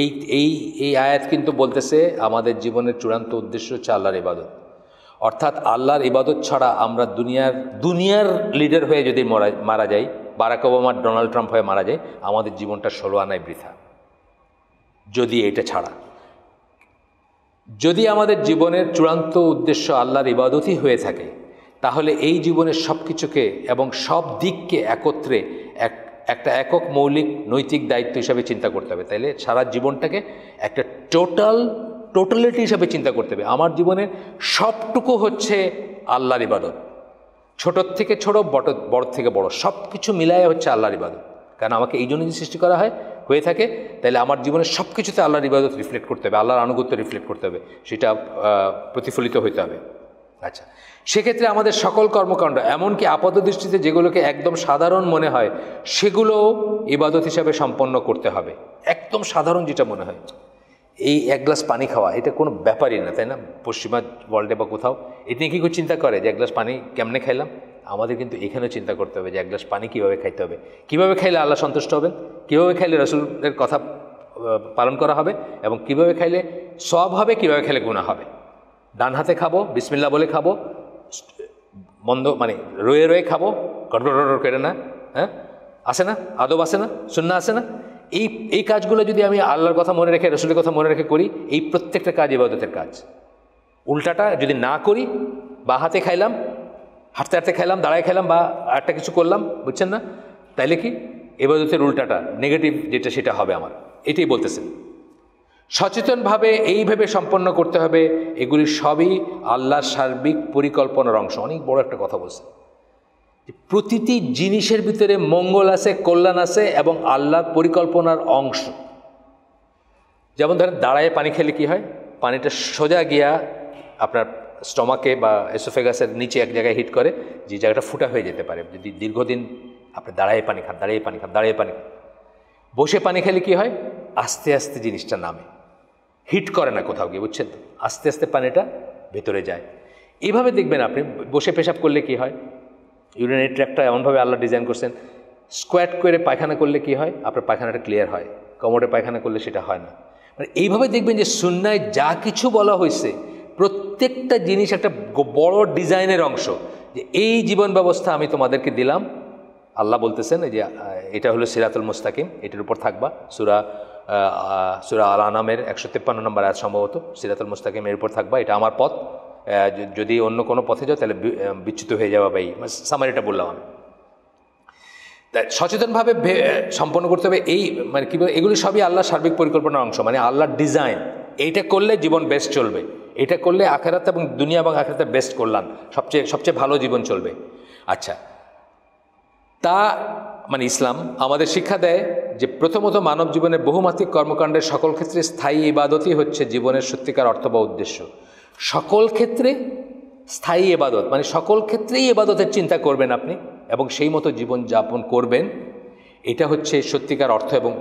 এই এই এই আয়াত কিন্তু বলতেছে আমাদের জীবনের চূড়ান্ত উদ্দেশ্য হচ্ছে আল্লাহর ইবাদত অর্থাৎ আল্লাহর ইবাদত ছাড়া আমরা দুনিয়ার দুনিয়ার লিডার হয়ে যদি মারা মারা যাই বারাক ওবামার ডোনাল্ড ট্রাম্প হয়ে মারা যায় আমাদের জীবনটা ষোলো আনায় বৃথা যদি এটা ছাড়া যদি আমাদের জীবনের চূড়ান্ত উদ্দেশ্য আল্লাহর ইবাদতই হয়ে থাকে তাহলে এই জীবনের সব কিছুকে এবং সব দিককে একত্রে এক একটা একক মৌলিক নৈতিক দায়িত্ব হিসাবে চিন্তা করতে হবে তাইলে সারা জীবনটাকে একটা টোটাল টোটালিটি হিসাবে চিন্তা করতে হবে আমার জীবনের সবটুকু হচ্ছে আল্লাহর ইবাদত ছোটোর থেকে ছোট বট বড় থেকে বড় সব কিছু মিলাই হচ্ছে আল্লাহর ইবাদত কারণ আমাকে এই জন্য সৃষ্টি করা হয় হয়ে থাকে তাহলে আমার জীবনের সব কিছুতে আল্লাহর ইবাদত রিফ্লেক্ট করতে হবে আল্লাহর আনুগত্য রিফ্লেক্ট করতে হবে সেটা প্রতিফলিত হইতে হবে আচ্ছা সেক্ষেত্রে আমাদের সকল কর্মকাণ্ড এমনকি আপাত দৃষ্টিতে যেগুলোকে একদম সাধারণ মনে হয় সেগুলোও ইবাদত হিসাবে সম্পন্ন করতে হবে একদম সাধারণ যেটা মনে হয় এই এক গ্লাস পানি খাওয়া এটা কোনো ব্যাপারই না তাই না পশ্চিমা ওয়ার্ল্ডে বা কোথাও এতে নিয়ে কী করে চিন্তা করে যে এক গ্লাস পানি কেমনে খাইলাম আমাদের কিন্তু এখানেও চিন্তা করতে হবে যে এক গ্লাস পানি কীভাবে খাইতে হবে কীভাবে খাইলে আল্লাহ সন্তুষ্ট হবেন কীভাবে খাইলে রসুলের কথা পালন করা হবে এবং কিভাবে খাইলে সব হবে কীভাবে খাইলে গুণা হবে ডান হাতে খাবো বিসমিল্লা বলে খাবো মন্দ মানে রয়ে রয়ে খাবো কট করে না হ্যাঁ আসে না আদব আসে না শূন্য আসে না এই এই কাজগুলো যদি আমি আল্লাহর কথা মনে রেখে রসুলের কথা মনে রেখে করি এই প্রত্যেকটা কাজ ইবাদতের কাজ উল্টাটা যদি না করি বা হাতে খাইলাম হাঁটতে হাঁটতে খাইলাম দাঁড়ায় খাইলাম বা একটা কিছু করলাম বুঝছেন না তাইলে কি এবাদতের উল্টাটা নেগেটিভ যেটা সেটা হবে আমার এটাই বলতেছেন সচেতনভাবে এইভাবে সম্পন্ন করতে হবে এগুলি সবই আল্লাহর সার্বিক পরিকল্পনার অংশ অনেক বড় একটা কথা বলছে প্রতিটি জিনিসের ভিতরে মঙ্গল আছে কল্যাণ আছে এবং আল্লাহর পরিকল্পনার অংশ যেমন ধরেন দাঁড়ায় পানি খেলে কি হয় পানিটা সোজা গিয়া আপনার স্টমাকে বা এসোফেগাসের নিচে এক জায়গায় হিট করে যে জায়গাটা ফুটা হয়ে যেতে পারে যদি দীর্ঘদিন আপনি দাঁড়ায় পানি খান দাঁড়িয়ে পানি খান দাঁড়িয়ে পানি খান বসে পানি খেলে কি হয় আস্তে আস্তে জিনিসটা নামে হিট করে না কোথাও গিয়ে বুঝছেন তো আস্তে আস্তে পানিটা ভেতরে যায় এইভাবে দেখবেন আপনি বসে পেশাব করলে কি হয় ইউরিনারি ট্র্যাকটা এমনভাবে আল্লাহ ডিজাইন করছেন স্কোয়াট করে পায়খানা করলে কি হয় আপনার পায়খানাটা ক্লিয়ার হয় কমোটে পায়খানা করলে সেটা হয় না মানে এইভাবে দেখবেন যে সুন্নায় যা কিছু বলা হয়েছে প্রত্যেকটা জিনিস একটা বড় ডিজাইনের অংশ যে এই জীবন ব্যবস্থা আমি তোমাদেরকে দিলাম আল্লাহ বলতেছেন যে এটা হলো সিরাতুল মুস্তাকিম এটির উপর থাকবা সুরা সুরা আল আনামের একশো তেপ্পান্ন নম্বর আয়াত সম্ভবত সিরাতুল মুস্তাকিম এর উপর থাকবা এটা আমার পথ যদি অন্য কোনো পথে যাও তাহলে বিচ্যুত হয়ে যাওয়া বা সামার সামারিটা বললাম আমি সচেতনভাবে সম্পন্ন করতে হবে এই মানে কী এগুলি সবই আল্লাহ সার্বিক পরিকল্পনার অংশ মানে আল্লাহর ডিজাইন এইটা করলে জীবন বেস্ট চলবে এটা করলে আখেরাত এবং দুনিয়া এবং আখেরাতে বেস্ট করলাম সবচেয়ে সবচেয়ে ভালো জীবন চলবে আচ্ছা তা মানে ইসলাম আমাদের শিক্ষা দেয় যে প্রথমত মানব জীবনে বহুমাত্রিক কর্মকাণ্ডের সকল ক্ষেত্রে স্থায়ী ইবাদতই হচ্ছে জীবনের সত্যিকার অর্থ বা উদ্দেশ্য সকল ক্ষেত্রে স্থায়ী এবাদত মানে সকল ক্ষেত্রেই এবাদতের চিন্তা করবেন আপনি এবং সেই মতো জীবন যাপন করবেন এটা হচ্ছে সত্যিকার অর্থ এবং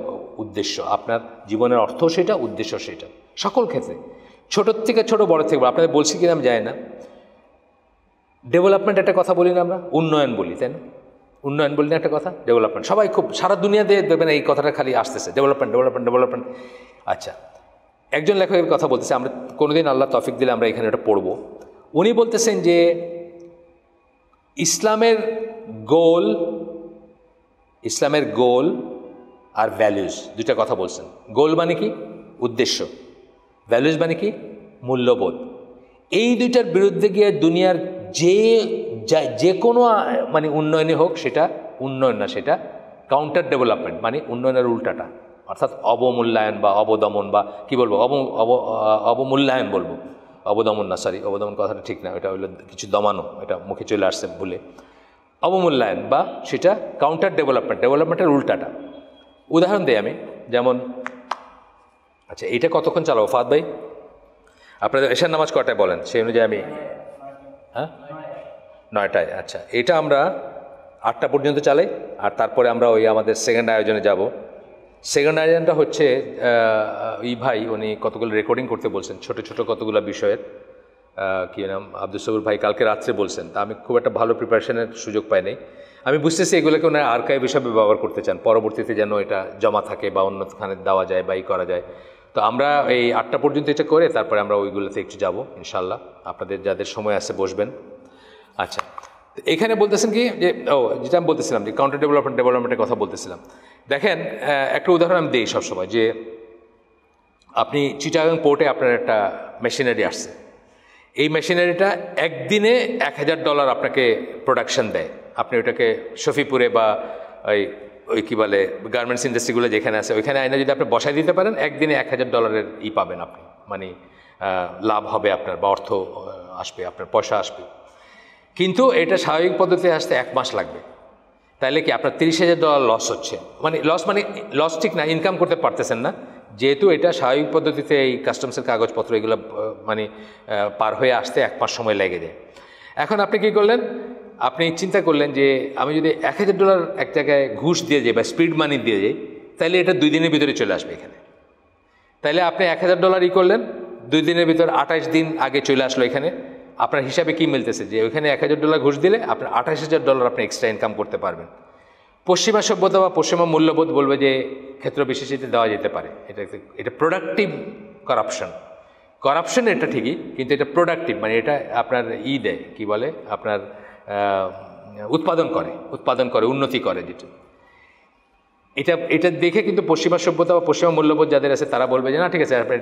উদ্দেশ্য আপনার জীবনের অর্থ সেটা উদ্দেশ্য সেটা সকল ক্ষেত্রে ছোটোর থেকে ছোট বড় থেকে আপনাদের বলছি কিনা আমি যাই না ডেভেলপমেন্ট একটা কথা বলি না আমরা উন্নয়ন বলি তাই না উন্নয়ন বললেন একটা কথা ডেভেলপমেন্ট সবাই খুব সারা দুনিয়াতে দেখবেন এই কথাটা খালি আসতেছে ডেভেলপমেন্ট ডেভেলপমেন্ট ডেভেলপমেন্ট আচ্ছা একজন লেখকের কথা বলতেছে আমরা কোনোদিন আল্লাহ তফিক দিলে আমরা এখানে এটা পড়ব উনি বলতেছেন যে ইসলামের গোল ইসলামের গোল আর ভ্যালুজ দুইটা কথা বলছেন গোল মানে কি উদ্দেশ্য ভ্যালুজ মানে কি মূল্যবোধ এই দুইটার বিরুদ্ধে গিয়ে দুনিয়ার যে যা যে কোনো মানে উন্নয়নে হোক সেটা উন্নয়ন না সেটা কাউন্টার ডেভেলপমেন্ট মানে উন্নয়নের উল্টাটা অর্থাৎ অবমূল্যায়ন বা অবদমন বা কি বলবো অব অবমূল্যায়ন বলবো অবদমন না সরি অবদমন কথাটা ঠিক না এটা হলো কিছু দমানো এটা মুখে চলে আসছে ভুলে অবমূল্যায়ন বা সেটা কাউন্টার ডেভেলপমেন্ট ডেভেলপমেন্টের উল্টাটা উদাহরণ দেয় আমি যেমন আচ্ছা এইটা কতক্ষণ চালাবো ফাদ ভাই আপনাদের এশার নামাজ কটায় বলেন সেই অনুযায়ী আমি হ্যাঁ নয়টায় আচ্ছা এটা আমরা আটটা পর্যন্ত চালাই আর তারপরে আমরা ওই আমাদের সেকেন্ড আয়োজনে যাব সেকেন্ড আয়োজনটা হচ্ছে ই ভাই উনি কতগুলো রেকর্ডিং করতে বলছেন ছোট ছোট কতগুলো বিষয়ের কী নাম আব্দুল সবুর ভাই কালকে রাত্রে বলছেন তা আমি খুব একটা ভালো প্রিপারেশনের সুযোগ পাই নাই আমি বুঝতেছি এগুলোকে ওনার আর্কাইভ হিসাবে ব্যবহার করতে চান পরবর্তীতে যেন এটা জমা থাকে বা অন্যখানে দেওয়া যায় বা ই করা যায় তো আমরা এই আটটা পর্যন্ত এটা করে তারপরে আমরা ওইগুলোতে একটু যাবো ইনশাল্লাহ আপনাদের যাদের সময় আছে বসবেন আচ্ছা এখানে বলতেছেন কি যে ও যেটা আমি বলতেছিলাম যে কাউন্টার ডেভেলপমেন্ট ডেভেলপমেন্টের কথা বলতেছিলাম দেখেন একটা উদাহরণ আমি দিই সবসময় যে আপনি চিটাগাং পোর্টে আপনার একটা মেশিনারি আসছে এই মেশিনারিটা একদিনে এক হাজার ডলার আপনাকে প্রোডাকশন দেয় আপনি ওটাকে শফিপুরে বা ওই ওই কী বলে গার্মেন্টস ইন্ডাস্ট্রিগুলো যেখানে আছে ওইখানে আইনে যদি আপনি বসাই দিতে পারেন একদিনে এক হাজার ডলারের ই পাবেন আপনি মানে লাভ হবে আপনার বা অর্থ আসবে আপনার পয়সা আসবে কিন্তু এটা স্বাভাবিক পদ্ধতিতে আসতে এক মাস লাগবে তাহলে কি আপনার তিরিশ হাজার ডলার লস হচ্ছে মানে লস মানে লস ঠিক না ইনকাম করতে পারতেছেন না যেহেতু এটা স্বাভাবিক পদ্ধতিতে এই কাস্টমসের কাগজপত্র এগুলো মানে পার হয়ে আসতে এক মাস সময় লেগে যায় এখন আপনি কি করলেন আপনি চিন্তা করলেন যে আমি যদি এক হাজার ডলার এক জায়গায় ঘুষ দিয়ে যাই বা স্পিড মানি দিয়ে যাই তাহলে এটা দুই দিনের ভিতরে চলে আসবে এখানে তাহলে আপনি এক হাজার ডলারই করলেন দুই দিনের ভিতর আঠাশ দিন আগে চলে আসলো এখানে আপনার হিসাবে কি মিলতেছে যে ওইখানে এক হাজার ডলার ঘুষ দিলে আপনার আঠাশ হাজার ডলার আপনি এক্সট্রা ইনকাম করতে পারবেন পশ্চিমা সভ্যতা বা পশ্চিমা মূল্যবোধ বলবে যে ক্ষেত্র বিশেষিতে দেওয়া যেতে পারে এটা এটা প্রোডাক্টিভ করাপশন করাপশন এটা ঠিকই কিন্তু এটা প্রোডাক্টিভ মানে এটা আপনার ই দেয় কী বলে আপনার উৎপাদন করে উৎপাদন করে উন্নতি করে যেটা এটা এটা দেখে কিন্তু পশ্চিমা সভ্যতা বা পশ্চিমা মূল্যবোধ যাদের আছে তারা বলবে যে না ঠিক আছে আপনি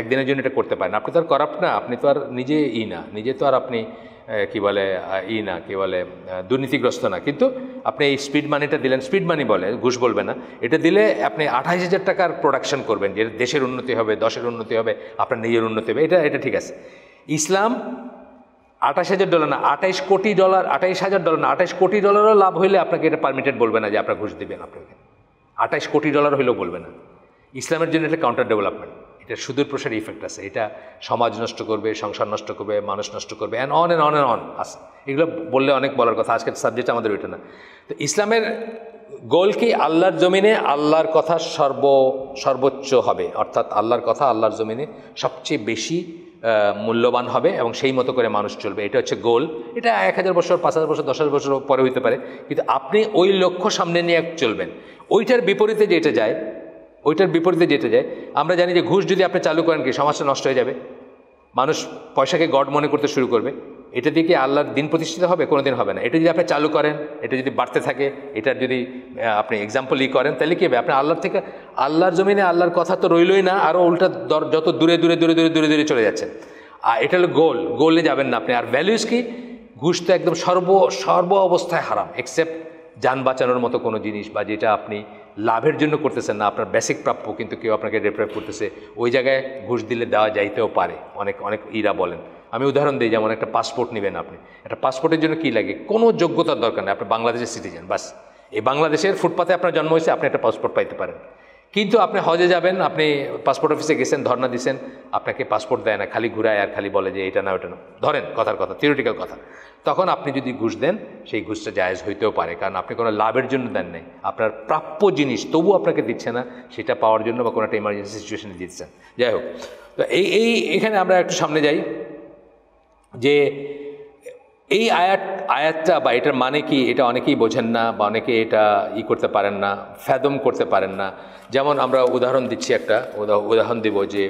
একদিনের জন্য এটা করতে পারেন আপনি তো আর করাপ না আপনি তো আর নিজে ই না নিজে তো আর আপনি কি বলে ই না কি বলে দুর্নীতিগ্রস্ত না কিন্তু আপনি এই স্পিড মানিটা দিলেন স্পিড মানি বলে ঘুষ বলবে না এটা দিলে আপনি আঠাশ হাজার টাকার প্রোডাকশন করবেন যে দেশের উন্নতি হবে দশের উন্নতি হবে আপনার নিজের উন্নতি হবে এটা এটা ঠিক আছে ইসলাম আঠাশ হাজার ডলার না আঠাইশ কোটি ডলার আঠাইশ হাজার ডলার না আঠাইশ কোটি ডলারও লাভ হইলে আপনাকে এটা পারমিটেড বলবে না যে আপনার ঘুষ দেবেন আপনাকে আঠাশ কোটি ডলার হইলেও বলবে না ইসলামের জন্য এটা কাউন্টার ডেভেলপমেন্ট এটা সুদূর প্রসার ইফেক্ট আছে এটা সমাজ নষ্ট করবে সংসার নষ্ট করবে মানুষ নষ্ট করবে and on and on and on আছে এগুলো বললে অনেক বলার কথা আজকের সাবজেক্ট আমাদের ওইটা না তো ইসলামের গোল কি আল্লাহর জমিনে আল্লাহর কথা সর্ব সর্বোচ্চ হবে অর্থাৎ আল্লাহর কথা আল্লাহর জমিনে সবচেয়ে বেশি মূল্যবান হবে এবং সেই মতো করে মানুষ চলবে এটা হচ্ছে গোল এটা এক হাজার বছর পাঁচ হাজার বছর দশ হাজার বছর পরে হইতে পারে কিন্তু আপনি ওই লক্ষ্য সামনে নিয়ে চলবেন ওইটার বিপরীতে যেটা যায় ওইটার বিপরীতে যেটা যায় আমরা জানি যে ঘুষ যদি আপনি চালু করেন কি সমাজটা নষ্ট হয়ে যাবে মানুষ পয়সাকে গড মনে করতে শুরু করবে এটা দিয়ে কি আল্লাহর দিন প্রতিষ্ঠিত হবে কোনো দিন হবে না এটা যদি আপনি চালু করেন এটা যদি বাড়তে থাকে এটার যদি আপনি এক্সাম্পল ই করেন তাহলে কী হবে আপনি আল্লাহর থেকে আল্লাহর জমিনে আল্লাহর কথা তো রইলই না আরও উল্টা যত দূরে দূরে দূরে দূরে দূরে দূরে চলে যাচ্ছে আর এটা হলো গোল গোলে যাবেন না আপনি আর ভ্যালুইজ কি ঘুষ তো একদম সর্ব সর্ব অবস্থায় হারাম এক্সেপ্ট যান বাঁচানোর মতো কোনো জিনিস বা যেটা আপনি লাভের জন্য করতেছেন না আপনার বেসিক প্রাপ্য কিন্তু কেউ আপনাকে রেপ্রাইভ করতেছে ওই জায়গায় ঘুষ দিলে দেওয়া যাইতেও পারে অনেক অনেক ইরা বলেন আমি উদাহরণ দিই যেমন একটা পাসপোর্ট নেবেন আপনি একটা পাসপোর্টের জন্য কী লাগে কোনো যোগ্যতার দরকার নেই আপনি বাংলাদেশের সিটিজেন বাস এই বাংলাদেশের ফুটপাথে আপনার জন্ম হয়েছে আপনি একটা পাসপোর্ট পাইতে পারেন কিন্তু আপনি হজে যাবেন আপনি পাসপোর্ট অফিসে গেছেন ধর্না দিয়েছেন আপনাকে পাসপোর্ট দেয় না খালি ঘুরায় আর খালি বলে যে এটা না ওটা না ধরেন কথার কথা থিওরিটিক্যাল কথা তখন আপনি যদি ঘুষ দেন সেই ঘুষটা জায়েজ হইতেও পারে কারণ আপনি কোনো লাভের জন্য দেন নাই আপনার প্রাপ্য জিনিস তবু আপনাকে দিচ্ছে না সেটা পাওয়ার জন্য বা কোনো একটা ইমার্জেন্সি সিচুয়েশানে দিচ্ছেন যাই হোক তো এই এই এখানে আমরা একটু সামনে যাই যে এই আয়াত আয়াতটা বা এটার মানে কি এটা অনেকেই বোঝেন না বা অনেকে এটা ই করতে পারেন না ফ্যাদম করতে পারেন না যেমন আমরা উদাহরণ দিচ্ছি একটা উদাহরণ দিব যে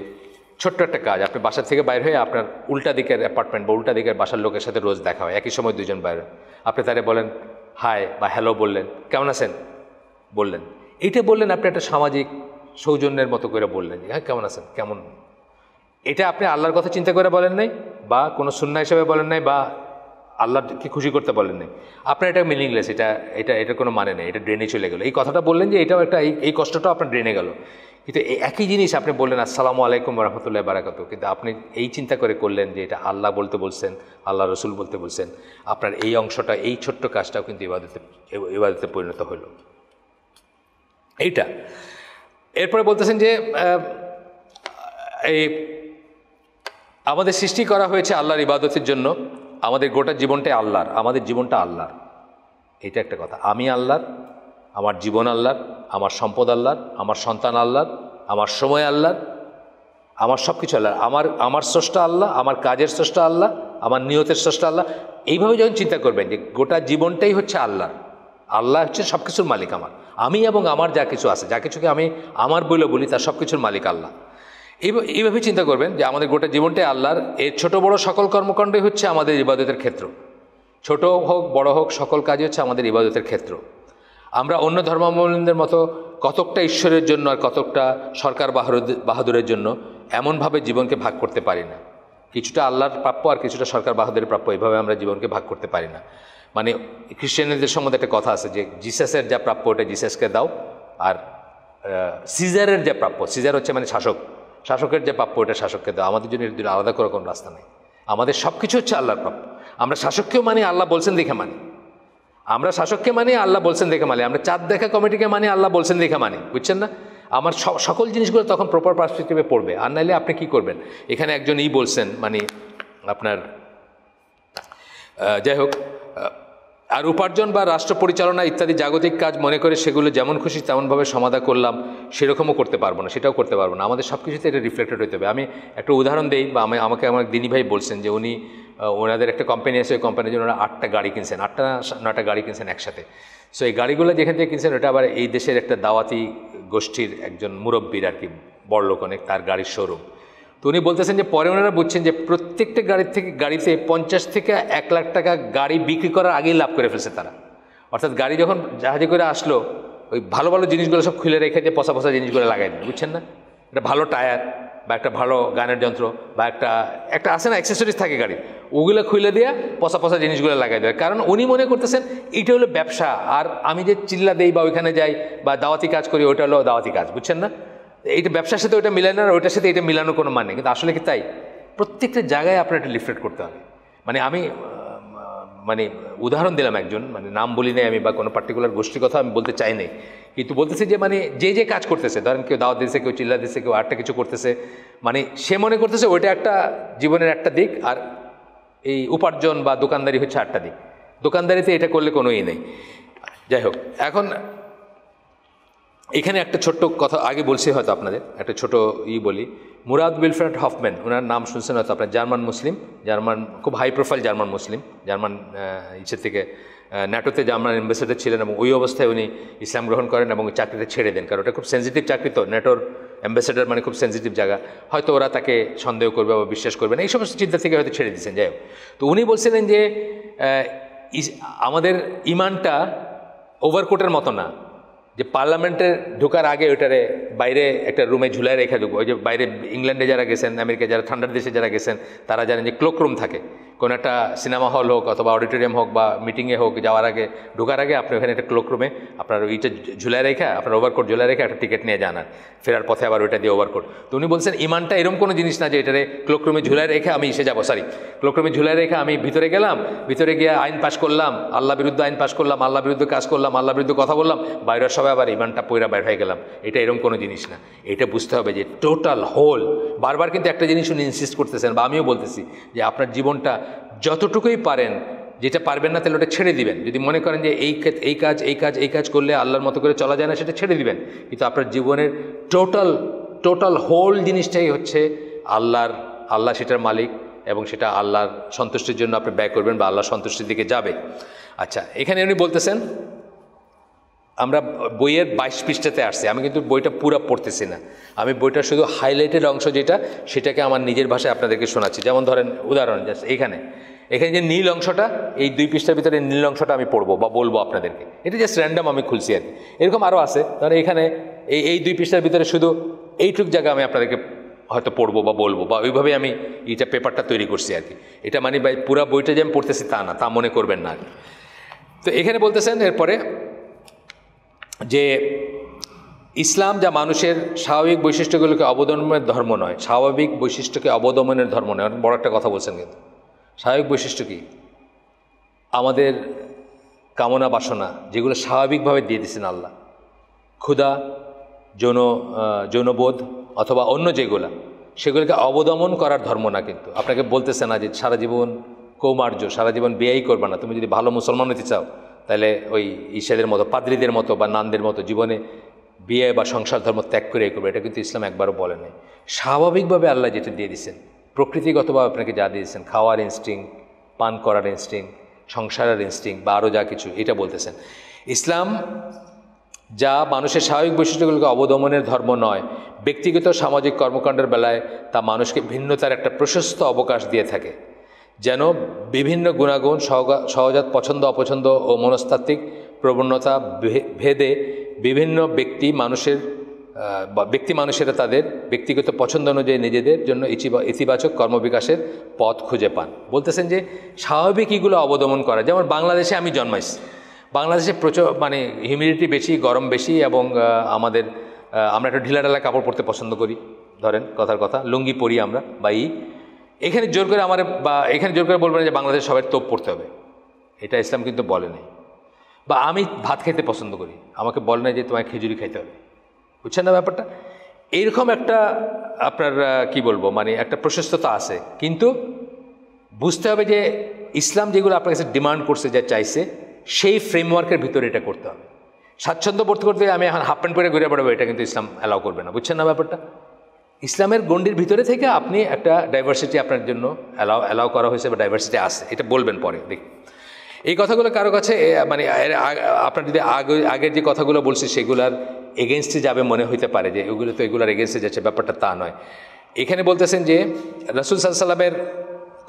ছোট্ট একটা কাজ আপনি বাসার থেকে বাইর হয়ে আপনার উল্টা দিকের অ্যাপার্টমেন্ট বা উল্টা দিকের বাসার লোকের সাথে রোজ দেখা হয় একই সময় দুজন বাইর আপনি তারে বলেন হাই বা হ্যালো বললেন কেমন আছেন বললেন এটা বললেন আপনি একটা সামাজিক সৌজন্যের মতো করে বললেন হ্যাঁ কেমন আছেন কেমন এটা আপনি আল্লাহর কথা চিন্তা করে বলেন নাই বা কোনো সুন্না হিসাবে বলেন নাই বা আল্লাহকে খুশি করতে বলেন নাই আপনার এটা মিনিংলেস এটা এটা এটার কোনো মানে নেই এটা ড্রেনে চলে গেলো এই কথাটা বললেন যে এটাও একটা এই কষ্টটাও আপনার ড্রেনে গেল কিন্তু একই জিনিস আপনি বললেন আসসালামু আলাইকুম রহমতুল্লাহ বারাকাত কিন্তু আপনি এই চিন্তা করে করলেন যে এটা আল্লাহ বলতে বলছেন আল্লাহ রসুল বলতে বলছেন আপনার এই অংশটা এই ছোট্ট কাজটাও কিন্তু ইবাদতে ইবাদতে পরিণত হলো এইটা এরপরে বলতেছেন যে এই আমাদের সৃষ্টি করা হয়েছে আল্লাহর ইবাদতের জন্য আমাদের গোটা জীবনটাই আল্লাহর আমাদের জীবনটা আল্লাহর এটা একটা কথা আমি আল্লাহর আমার জীবন আল্লাহর আমার সম্পদ আল্লাহর আমার সন্তান আল্লাহর আমার সময় আল্লাহর আমার সব কিছু আল্লাহ আমার আমার স্রষ্টা আল্লাহ আমার কাজের স্রষ্টা আল্লাহ আমার নিয়তের স্রষ্টা আল্লাহ এইভাবে যখন চিন্তা করবেন যে গোটা জীবনটাই হচ্ছে আল্লাহ আল্লাহ হচ্ছে সব কিছুর মালিক আমার আমি এবং আমার যা কিছু আছে যা কিছুকে আমি আমার বলে বলি তার সব কিছুর মালিক আল্লাহ এইভাবে চিন্তা করবেন যে আমাদের গোটা জীবনটাই আল্লাহর এর ছোট বড় সকল কর্মকাণ্ডই হচ্ছে আমাদের ইবাদতের ক্ষেত্র ছোট হোক বড় হোক সকল কাজই হচ্ছে আমাদের ইবাদতের ক্ষেত্র আমরা অন্য ধর্মাবলম্বীদের মতো কতকটা ঈশ্বরের জন্য আর কতকটা সরকার বাহাদুরের জন্য এমনভাবে জীবনকে ভাগ করতে পারি না কিছুটা আল্লাহর প্রাপ্য আর কিছুটা সরকার বাহাদুরের প্রাপ্য এইভাবে আমরা জীবনকে ভাগ করতে পারি না মানে খ্রিস্টানদের সম্বন্ধে একটা কথা আছে যে জিসাসের যা প্রাপ্য ওটা জিসাসকে দাও আর সিজারের যা প্রাপ্য সিজার হচ্ছে মানে শাসক শাসকের যে প্রাপ্য এটা শাসককে দেওয়া আমাদের জন্য এর আলাদা করে কোনো রাস্তা নেই আমাদের সব কিছু হচ্ছে আল্লাহর প্রাপ্য আমরা শাসককেও মানি আল্লাহ বলছেন দেখে মানি আমরা শাসককে মানি আল্লাহ বলছেন দেখে মানি আমরা চাঁদ দেখা কমিটিকে মানি আল্লাহ বলছেন দেখে মানি বুঝছেন না আমার সকল জিনিসগুলো তখন প্রপার পার্সপেক্টিভে পড়বে আর নাহলে আপনি কী করবেন এখানে একজন ই বলছেন মানে আপনার যাই হোক আর উপার্জন বা রাষ্ট্র পরিচালনা ইত্যাদি জাগতিক কাজ মনে করে সেগুলো যেমন খুশি তেমনভাবে সমাধা করলাম সেরকমও করতে পারবো না সেটাও করতে পারবো না আমাদের সব কিছুতে এটা রিফ্লেক্টেড হতে হবে আমি একটা উদাহরণ দিই বা আমি আমাকে আমার দিনী ভাই বলছেন যে উনি ওনাদের একটা কোম্পানি আছে ওই কোম্পানির জন্য ওনারা আটটা গাড়ি কিনছেন আটটা নটা গাড়ি কিনছেন একসাথে সো এই গাড়িগুলো যেখান থেকে কিনছেন ওটা আবার এই দেশের একটা দাওয়াতি গোষ্ঠীর একজন মুরব্বীর আর কি লোক অনেক তার গাড়ির শোরুম তো উনি বলতেছেন যে পরে ওনারা বুঝছেন যে প্রত্যেকটা গাড়ির থেকে গাড়িতে পঞ্চাশ থেকে এক লাখ টাকা গাড়ি বিক্রি করার আগেই লাভ করে ফেলছে তারা অর্থাৎ গাড়ি যখন জাহাজে করে আসলো ওই ভালো ভালো জিনিসগুলো সব খুলে রেখে যে পচা পচা জিনিসগুলো লাগাই দেবে বুঝছেন না একটা ভালো টায়ার বা একটা ভালো গানের যন্ত্র বা একটা একটা আসে না অ্যাক্সেসরিজ থাকে গাড়ি ওগুলো খুলে দিয়ে পচা পচা জিনিসগুলো লাগাই দেয় কারণ উনি মনে করতেছেন এটা হলো ব্যবসা আর আমি যে চিল্লা দেই বা ওইখানে যাই বা দাওয়াতি কাজ করি ওটা হলো দাওয়াতি কাজ বুঝছেন না এইটা ব্যবসার সাথে ওইটা না আর ওইটার সাথে এটা মিলানো কোনো মানে কিন্তু আসলে কি তাই প্রত্যেকটা জায়গায় আপনার এটা লিফলেট করতে হবে মানে আমি মানে উদাহরণ দিলাম একজন মানে নাম বলি নাই আমি বা কোনো পার্টিকুলার গোষ্ঠীর কথা আমি বলতে চাই নাই কিন্তু বলতেছি যে মানে যে যে কাজ করতেছে ধরেন কেউ দাওয়াত দিয়েছে কেউ চিল্লা দিয়েছে কেউ আরেকটা কিছু করতেছে মানে সে মনে করতেছে ওইটা একটা জীবনের একটা দিক আর এই উপার্জন বা দোকানদারি হচ্ছে আটটা দিক দোকানদারিতে এটা করলে কোনো ই নেই যাই হোক এখন এখানে একটা ছোট্ট কথা আগে বলছি হয়তো আপনাদের একটা ছোট ই বলি মুরাদ উইলফ্রেড হফম্যান ওনার নাম শুনছেন হয়তো আপনার জার্মান মুসলিম জার্মান খুব high profile German Muslim German ইচ্ছে থেকে ন্যাটোতে জার্মান অ্যাম্বাসেডার ছিলেন এবং ওই অবস্থায় উনি ইসলাম গ্রহণ করেন এবং চাকরিতে ছেড়ে দেন কারণ ওটা খুব সেন্সিটিভ চাকরি তো ন্যাটোর অ্যাম্বাসেডার মানে খুব সেন্সিটিভ জায়গা হয়তো ওরা তাকে সন্দেহ করবে বা বিশ্বাস করবে না এই সমস্ত চিন্তা থেকে হয়তো ছেড়ে দিয়েছেন যাই হোক তো উনি বলছিলেন যে আমাদের ইমানটা ওভারকোটের মতো না যে পার্লামেন্টে ঢোকার আগে ওইটারে বাইরে একটা রুমে ঝুলাই রেখে দেবো ওই যে বাইরে ইংল্যান্ডে যারা গেছেন আমেরিকা যারা ঠান্ডার দেশে যারা গেছেন তারা জানেন যে ক্লোকরুম থাকে কোনো একটা সিনেমা হল হোক অথবা অডিটোরিয়াম হোক বা মিটিংয়ে হোক যাওয়ার আগে ঢোকার আগে আপনি ওখানে একটা ক্লোকরুমে আপনার ওইটা ঝুলাই রেখে আপনার ওভারকোট ঝুলাই রেখে একটা টিকিট নিয়ে জানার ফেরার পথে আবার ওইটা দিয়ে ওভারকোট তো উনি বলছেন ইমানটা এরকম কোনো জিনিস না যে এটারে ক্লোকরুমে ঝুলাই রেখে আমি এসে যাবো সরি ক্লোকরুমে ঝুলাই রেখে আমি ভিতরে গেলাম ভিতরে গিয়ে আইন পাশ করলাম আল্লাহ বিরুদ্ধে আইন পাশ করলাম আল্লাহ বিরুদ্ধে কাজ করলাম আল্লাহ বিরুদ্ধে কথা বললাম বাইরের সবাই আবার ইমানটা পয়রা বাইর হয়ে গেলাম এটা এরকম কোনো জিনিস না এটা বুঝতে হবে যে টোটাল হোল বারবার কিন্তু একটা জিনিস উনি ইনসিস্ট করতেছেন বা আমিও বলতেছি যে আপনার জীবনটা যতটুকুই পারেন যেটা পারবেন না তাহলে ওটা ছেড়ে দিবেন যদি মনে করেন যে এই এই কাজ এই কাজ এই কাজ করলে আল্লাহর মতো করে চলা যায় না সেটা ছেড়ে দিবেন কিন্তু আপনার জীবনের টোটাল টোটাল হোল জিনিসটাই হচ্ছে আল্লাহর আল্লাহ সেটার মালিক এবং সেটা আল্লাহর সন্তুষ্টির জন্য আপনি ব্যয় করবেন বা আল্লাহর সন্তুষ্টির দিকে যাবে আচ্ছা এখানে উনি বলতেছেন আমরা বইয়ের বাইশ পৃষ্ঠাতে আসছি আমি কিন্তু বইটা পুরো পড়তেছি না আমি বইটা শুধু হাইলাইটেড অংশ যেটা সেটাকে আমার নিজের ভাষায় আপনাদেরকে শোনাচ্ছি যেমন ধরেন উদাহরণ জাস্ট এখানে এখানে যে নীল অংশটা এই দুই পৃষ্ঠার ভিতরে নীল অংশটা আমি পড়বো বা বলবো আপনাদেরকে এটা জাস্ট র্যান্ডাম আমি খুলছি আর কি এরকম আরও আছে ধরেন এখানে এই এই দুই পৃষ্ঠার ভিতরে শুধু এইটুক জায়গা আমি আপনাদেরকে হয়তো পড়বো বা বলবো বা ওইভাবে আমি এটা পেপারটা তৈরি করছি আর কি এটা মানে পুরা বইটা যে আমি পড়তেছি তা না তা মনে করবেন না তো এখানে বলতেছেন এরপরে যে ইসলাম যা মানুষের স্বাভাবিক বৈশিষ্ট্যগুলোকে অবদমনের ধর্ম নয় স্বাভাবিক বৈশিষ্ট্যকে অবদমনের ধর্ম নয় অনেক বড় একটা কথা বলছেন কিন্তু স্বাভাবিক বৈশিষ্ট্য কী আমাদের কামনা বাসনা যেগুলো স্বাভাবিকভাবে দিয়ে দিয়েছেন আল্লাহ ক্ষুধা যৌন যৌনবোধ অথবা অন্য যেগুলো সেগুলোকে অবদমন করার ধর্ম না কিন্তু আপনাকে বলতেছে না যে সারা জীবন কৌমার্য সারা জীবন ব্যয়ই করবে না তুমি যদি ভালো মুসলমান হতে চাও তাহলে ওই ঈশাদের মতো পাদ্রীদের মতো বা নানদের মতো জীবনে বিয়ে বা সংসার ধর্ম ত্যাগ করে করবে এটা কিন্তু ইসলাম একবারও বলে নাই স্বাভাবিকভাবে আল্লাহ যেটা দিয়ে দিয়েছেন প্রকৃতিগতভাবে আপনাকে যা দিয়েছেন খাওয়ার ইনস্টিং পান করার ইনস্টিং সংসারের ইনস্টিং বা আরও যা কিছু এটা বলতেছেন ইসলাম যা মানুষের স্বাভাবিক বৈশিষ্ট্যগুলোকে অবদমনের ধর্ম নয় ব্যক্তিগত সামাজিক কর্মকাণ্ডের বেলায় তা মানুষকে ভিন্নতার একটা প্রশস্ত অবকাশ দিয়ে থাকে যেন বিভিন্ন গুণাগুণ সহজাত পছন্দ অপছন্দ ও মনস্তাত্ত্বিক প্রবণতা ভেদে বিভিন্ন ব্যক্তি মানুষের বা ব্যক্তি মানুষেরা তাদের ব্যক্তিগত পছন্দ অনুযায়ী নিজেদের জন্য ইতিবাচক কর্মবিকাশের পথ খুঁজে পান বলতেছেন যে স্বাভাবিক ইগুলো অবদমন করা যেমন বাংলাদেশে আমি জন্মাইছি বাংলাদেশে প্রচুর মানে হিউমিডিটি বেশি গরম বেশি এবং আমাদের আমরা একটু ঢিলাডালা কাপড় পরতে পছন্দ করি ধরেন কথার কথা লুঙ্গি পরি আমরা বা ই এখানে জোর করে আমার বা এখানে জোর করে বলবেন যে বাংলাদেশ সবাই তোপ পড়তে হবে এটা ইসলাম কিন্তু বলে নাই বা আমি ভাত খেতে পছন্দ করি আমাকে বলে না যে তোমায় খেজুরি খাইতে হবে বুঝছেন না ব্যাপারটা এইরকম একটা আপনার কি বলবো মানে একটা প্রশস্ততা আছে কিন্তু বুঝতে হবে যে ইসলাম যেগুলো আপনার কাছে ডিমান্ড করছে যা চাইছে সেই ফ্রেমওয়ার্কের ভিতরে এটা করতে হবে স্বাচ্ছন্দ্য পড়তে করতে আমি এখন হাফ প্যান্ট পরে ঘুরে বেড়াবো এটা কিন্তু ইসলাম অ্যালাউ করবে না বুঝছেন না ব্যাপারটা ইসলামের গণ্ডির ভিতরে থেকে আপনি একটা ডাইভার্সিটি আপনার জন্য অ্যালাউ অ্যালাউ করা হয়েছে বা ডাইভার্সিটি আসে এটা বলবেন পরে দেখি এই কথাগুলো কারো কাছে মানে আপনার যদি আগে আগের যে কথাগুলো বলছি সেগুলার এগেনস্টে যাবে মনে হইতে পারে যে এগুলো তো এগুলোর এগেনস্টে যাচ্ছে ব্যাপারটা তা নয় এখানে বলতেছেন যে রাসুল সাল্লামের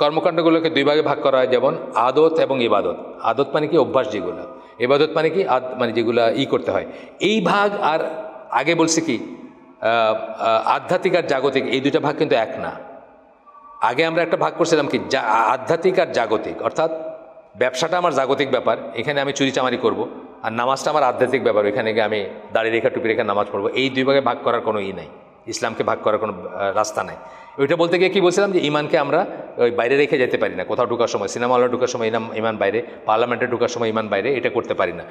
কর্মকাণ্ডগুলোকে দুই ভাগে ভাগ করা হয় যেমন আদত এবং ইবাদত আদত মানে কি অভ্যাস যেগুলো ইবাদত মানে কি আদ মানে যেগুলো ই করতে হয় এই ভাগ আর আগে বলছে কি আধ্যাত্মিক আর জাগতিক এই দুইটা ভাগ কিন্তু এক না আগে আমরা একটা ভাগ করছিলাম কি আধ্যাত্মিক আর জাগতিক অর্থাৎ ব্যবসাটা আমার জাগতিক ব্যাপার এখানে আমি চুরি চামারি করব আর নামাজটা আমার আধ্যাত্মিক ব্যাপার এখানে গিয়ে আমি দাঁড়িয়ে রেখা টুপি রেখা নামাজ পড়বো এই দুই ভাগে ভাগ করার কোনো ই নাই ইসলামকে ভাগ করার কোনো রাস্তা নাই ওইটা বলতে গিয়ে কী বলছিলাম যে ইমানকে আমরা ওই বাইরে রেখে যেতে পারি না কোথাও ঢুকার সময় সিনেমা হলে ঢুকার সময় ইনাম ইমান বাইরে পার্লামেন্টে ঢুকার সময় ইমান বাইরে এটা করতে পারি না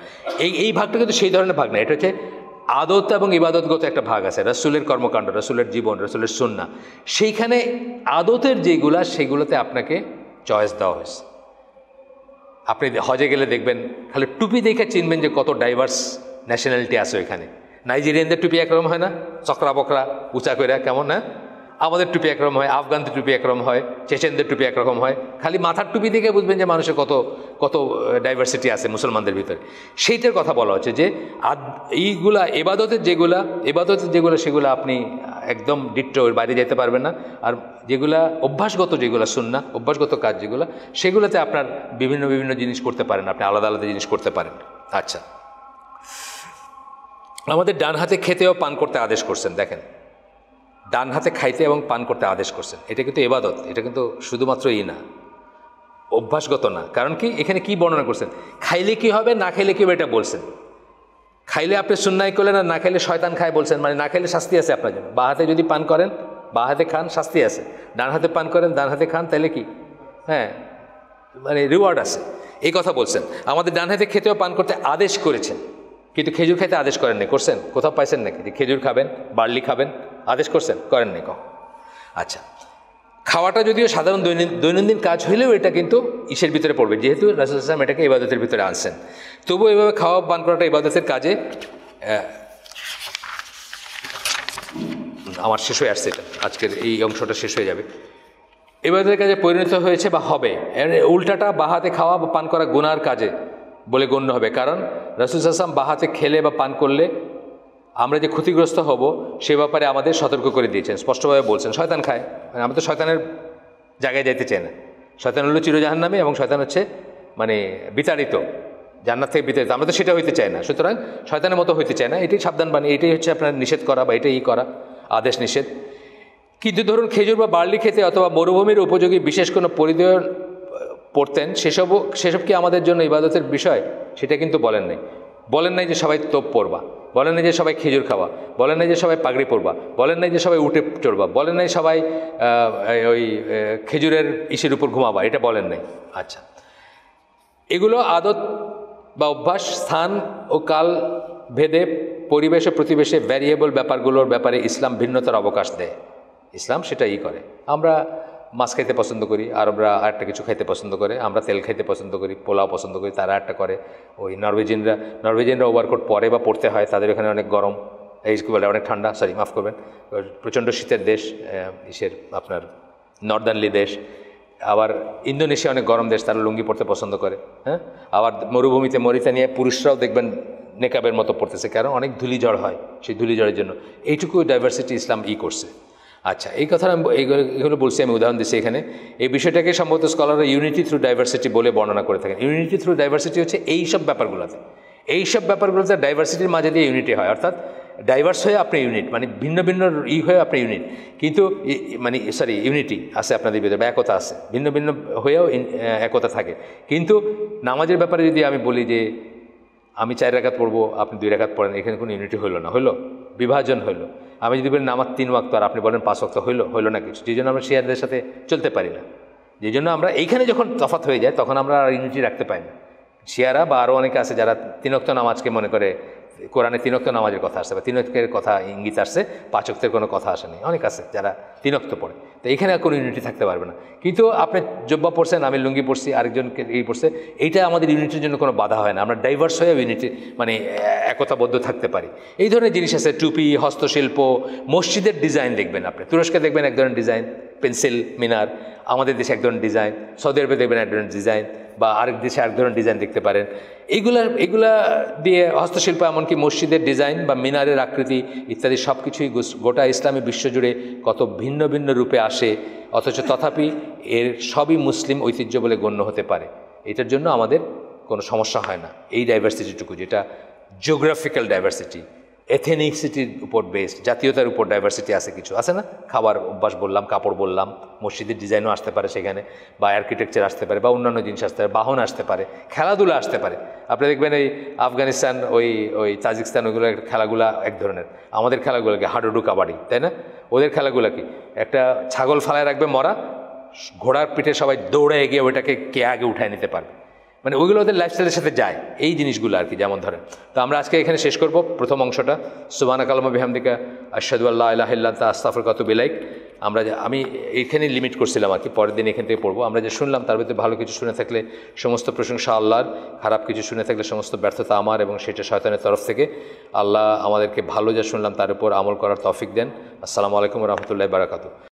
এই এই ভাগটা কিন্তু সেই ধরনের ভাগ না এটা হচ্ছে আদত এবং ইবাদতগত একটা ভাগ আছে রাসুলের কর্মকাণ্ড রাসুলের জীবন রাসুলের সন্না সেইখানে আদতের যেগুলা সেগুলোতে আপনাকে চয়েস দেওয়া হয়েছে আপনি হজে গেলে দেখবেন খালি টুপি দেখে চিনবেন যে কত ডাইভার্স ন্যাশনালিটি আছে ওইখানে নাইজেরিয়ানদের টুপি একরকম হয় না চকরা বকরা উঁচা কইরা কেমন না আমাদের টুপি একরকম হয় আফগানদের টুপি একরকম হয় চেচেনদের টুপি একরকম হয় খালি মাথার টুপি দেখে বুঝবেন যে মানুষের কত কত ডাইভার্সিটি আছে মুসলমানদের ভিতরে সেইটার কথা বলা হচ্ছে যে এইগুলা এবাদতের যেগুলা এবাদতের যেগুলো সেগুলো আপনি একদম ডিট্ট বাইরে যেতে পারবেন না আর যেগুলা অভ্যাসগত যেগুলো না অভ্যাসগত কাজ যেগুলো সেগুলোতে আপনার বিভিন্ন বিভিন্ন জিনিস করতে পারেন আপনি আলাদা আলাদা জিনিস করতে পারেন আচ্ছা আমাদের ডান হাতে খেতেও পান করতে আদেশ করছেন দেখেন ডান হাতে খাইতে এবং পান করতে আদেশ করছেন এটা কিন্তু এবাদত এটা কিন্তু শুধুমাত্র ই না অভ্যাসগত না কারণ কি এখানে কি বর্ণনা করছেন খাইলে কি হবে না খাইলে কি হবে এটা বলছেন খাইলে আপনি সুন্নাই করলেন আর না খাইলে শয়তান খায় বলছেন মানে না খাইলে শাস্তি আছে আপনার জন্য বা হাতে যদি পান করেন বা হাতে খান শাস্তি আছে ডান হাতে পান করেন ডান হাতে খান তাহলে কি হ্যাঁ মানে রিওয়ার্ড আছে এই কথা বলছেন আমাদের ডান হাতে খেতেও পান করতে আদেশ করেছেন কিন্তু খেজুর খাইতে আদেশ করেননি করছেন কোথাও পাইছেন নাকি যে খেজুর খাবেন বার্লি খাবেন আদেশ করছেন করেননি ক আচ্ছা খাওয়াটা যদিও সাধারণ দৈনন্দিন কাজ হইলেও এটা কিন্তু ইসের ভিতরে পড়বে যেহেতু রাসুল ইসলাম এটাকে ইবাদতের ভিতরে আনছেন তবুও এভাবে খাওয়া পান করাটা ইবাদতের কাজে আমার শেষ হয়ে আসছে এটা আজকের এই অংশটা শেষ হয়ে যাবে এবারের কাজে পরিণত হয়েছে বা হবে উল্টাটা বাহাতে খাওয়া বা পান করা গুনার কাজে বলে গণ্য হবে কারণ রাসুল আসলাম বাহাতে খেলে বা পান করলে আমরা যে ক্ষতিগ্রস্ত হব সে ব্যাপারে আমাদের সতর্ক করে দিয়েছেন স্পষ্টভাবে বলছেন শয়তান খায় মানে আমরা তো শয়তানের জায়গায় যেতে চাই না শয়তান হলো চিরজাহান নামে এবং শয়তান হচ্ছে মানে বিতাড়িত জান্নাত থেকে বিতাড়িত আমরা তো সেটা হইতে চাই না সুতরাং শয়তানের মতো হইতে চাই না এটাই সাবধান বাণী এটাই হচ্ছে আপনার নিষেধ করা বা এটাই করা আদেশ নিষেধ কিন্তু ধরুন খেজুর বা বার্লি খেতে অথবা মরুভূমির উপযোগী বিশেষ কোনো পরিধেয় পড়তেন সেসবও সেসব কি আমাদের জন্য ইবাদতের বিষয় সেটা কিন্তু বলেন নাই বলেন নাই যে সবাই তোপ পড়বা বলেন না যে সবাই খেজুর খাওয়া বলেন না যে সবাই পাগড়ি পরবা বলেন না যে সবাই উঠে চড়বা বলেন নাই সবাই ওই খেজুরের ইসের উপর ঘুমাবা এটা বলেন নাই আচ্ছা এগুলো আদত বা অভ্যাস স্থান ও কাল ভেদে পরিবেশ ও প্রতিবেশে ভ্যারিয়েবল ব্যাপারগুলোর ব্যাপারে ইসলাম ভিন্নতার অবকাশ দেয় ইসলাম সেটাই করে আমরা মাছ খাইতে পছন্দ করি আরবরা আরেকটা কিছু খাইতে পছন্দ করে আমরা তেল খাইতে পছন্দ করি পোলাও পছন্দ করি তারা একটা করে ওই নরওয়েজিয়ানরা নরওয়েজিয়ানরা ওভারকোট পরে বা পড়তে হয় তাদের এখানে অনেক গরম এই কি বলে অনেক ঠান্ডা সরি মাফ করবেন প্রচণ্ড শীতের দেশ ইসের আপনার নর্দার্নলি দেশ আবার ইন্দোনেশিয়া অনেক গরম দেশ তারা লুঙ্গি পড়তে পছন্দ করে হ্যাঁ আবার মরুভূমিতে মরিতানিয়া পুরুষরাও দেখবেন নেকাবের মতো পড়তেছে কারণ অনেক ঝড় হয় সেই ধুলিঝড়ের জন্য এইটুকু ডাইভার্সিটি ইসলাম ই করছে আচ্ছা এই কথা আমি এগুলো বলছি আমি উদাহরণ দিচ্ছি এখানে এই বিষয়টাকে সম্ভবত স্কলাররা ইউনিটি থ্রু ডাইভার্সিটি বলে বর্ণনা করে থাকেন ইউনিটি থ্রু ডাইভার্সিটি হচ্ছে এই সব ব্যাপারগুলোতে এই সব ব্যাপারগুলোতে ডাইভার্সিটির মাঝে দিয়ে ইউনিটি হয় অর্থাৎ ডাইভার্স হয়ে আপনি ইউনিট মানে ভিন্ন ভিন্ন ই হয়ে আপনি ইউনিট কিন্তু মানে সরি ইউনিটি আছে আপনাদের ভিতরে বা একতা আছে ভিন্ন ভিন্ন হয়েও একতা থাকে কিন্তু নামাজের ব্যাপারে যদি আমি বলি যে আমি চার রাখাত পড়বো আপনি দুই রাখাত পড়েন এখানে কোনো ইউনিটি হলো না হলো বিভাজন হলো আমি যদি বলি আমার তিন ওয়াক্ত আর আপনি বলেন পাঁচ ওক্ত হইল হইল না কিছু যে জন্য আমরা শেয়ারদের সাথে চলতে পারি না যে জন্য আমরা এইখানে যখন তফাত হয়ে যায় তখন আমরা আর ইউনিটি রাখতে পাই না শিয়ারা বা আরও অনেকে আছে যারা তিন ওক্ত নামাজকে মনে করে কোরআনে তিনক্ত নামাজের কথা আসছে বা তিনক্তের কথা ইঙ্গিত আসছে পাচকদের কোনো কথা আসেনি অনেক আছে যারা তিনক্ত পড়ে তো এখানে কোনো ইউনিটি থাকতে পারবে না কিন্তু আপনি জব্বা পড়ছেন আমি লুঙ্গি পড়ছি আরেকজনকে এই পড়ছে এইটা আমাদের ইউনিটির জন্য কোনো বাধা হয় না আমরা ডাইভার্স হয়ে ইউনিটি মানে একতাবদ্ধ থাকতে পারি এই ধরনের জিনিস আছে টুপি হস্তশিল্প মসজিদের ডিজাইন দেখবেন আপনি তুরস্কে দেখবেন এক ধরনের ডিজাইন পেন্সিল মিনার আমাদের দেশে এক ধরনের ডিজাইন সৌদি আরবে দেখবেন এক ধরনের ডিজাইন বা আরেক দেশে আরেক ধরনের ডিজাইন দেখতে পারেন এগুলার এগুলা দিয়ে হস্তশিল্প এমনকি মসজিদের ডিজাইন বা মিনারের আকৃতি ইত্যাদি সব কিছুই গোটা ইসলামী বিশ্বজুড়ে কত ভিন্ন ভিন্ন রূপে আসে অথচ তথাপি এর সবই মুসলিম ঐতিহ্য বলে গণ্য হতে পারে এটার জন্য আমাদের কোনো সমস্যা হয় না এই ডাইভার্সিটিটুকু যেটা জিওগ্রাফিক্যাল ডাইভার্সিটি এথেনিসিটির উপর বেসড জাতীয়তার উপর ডাইভার্সিটি আছে কিছু আছে না খাবার অভ্যাস বললাম কাপড় বললাম মসজিদের ডিজাইনও আসতে পারে সেখানে বা আর্কিটেকচার আসতে পারে বা অন্যান্য জিনিস আসতে পারে বাহন আসতে পারে খেলাধুলা আসতে পারে আপনি দেখবেন এই আফগানিস্তান ওই ওই তাজিকিস্তান ওইগুলো খেলাগুলা এক ধরনের আমাদের খেলাগুলোকে হাডুডু কাবাডি তাই না ওদের খেলাগুলো কি একটা ছাগল ফালায় রাখবে মরা ঘোড়ার পিঠে সবাই দৌড়ে গিয়ে ওইটাকে কে আগে উঠায় নিতে পারবে মানে ওইগুলো ওদের লাইফস্টাইলের সাথে যায় এই জিনিসগুলো আর কি যেমন ধরেন তো আমরা আজকে এখানে শেষ করব প্রথম অংশটা সুবানা কালামা বিহামদিকা আশাদু আল্লাহ তা আস্তাফর কাতু বেলাইক আমরা যে আমি এইখানেই লিমিট করছিলাম আর কি পরের দিন এখান থেকে পড়বো আমরা যে শুনলাম তার ভিতরে ভালো কিছু শুনে থাকলে সমস্ত প্রশংসা আল্লাহর খারাপ কিছু শুনে থাকলে সমস্ত ব্যর্থতা আমার এবং সেটা শয়তানের তরফ থেকে আল্লাহ আমাদেরকে ভালো যা শুনলাম তার উপর আমল করার তফিক দেন আসসালামু আলাইকুম রহমতুল্লাহ বারাকাতু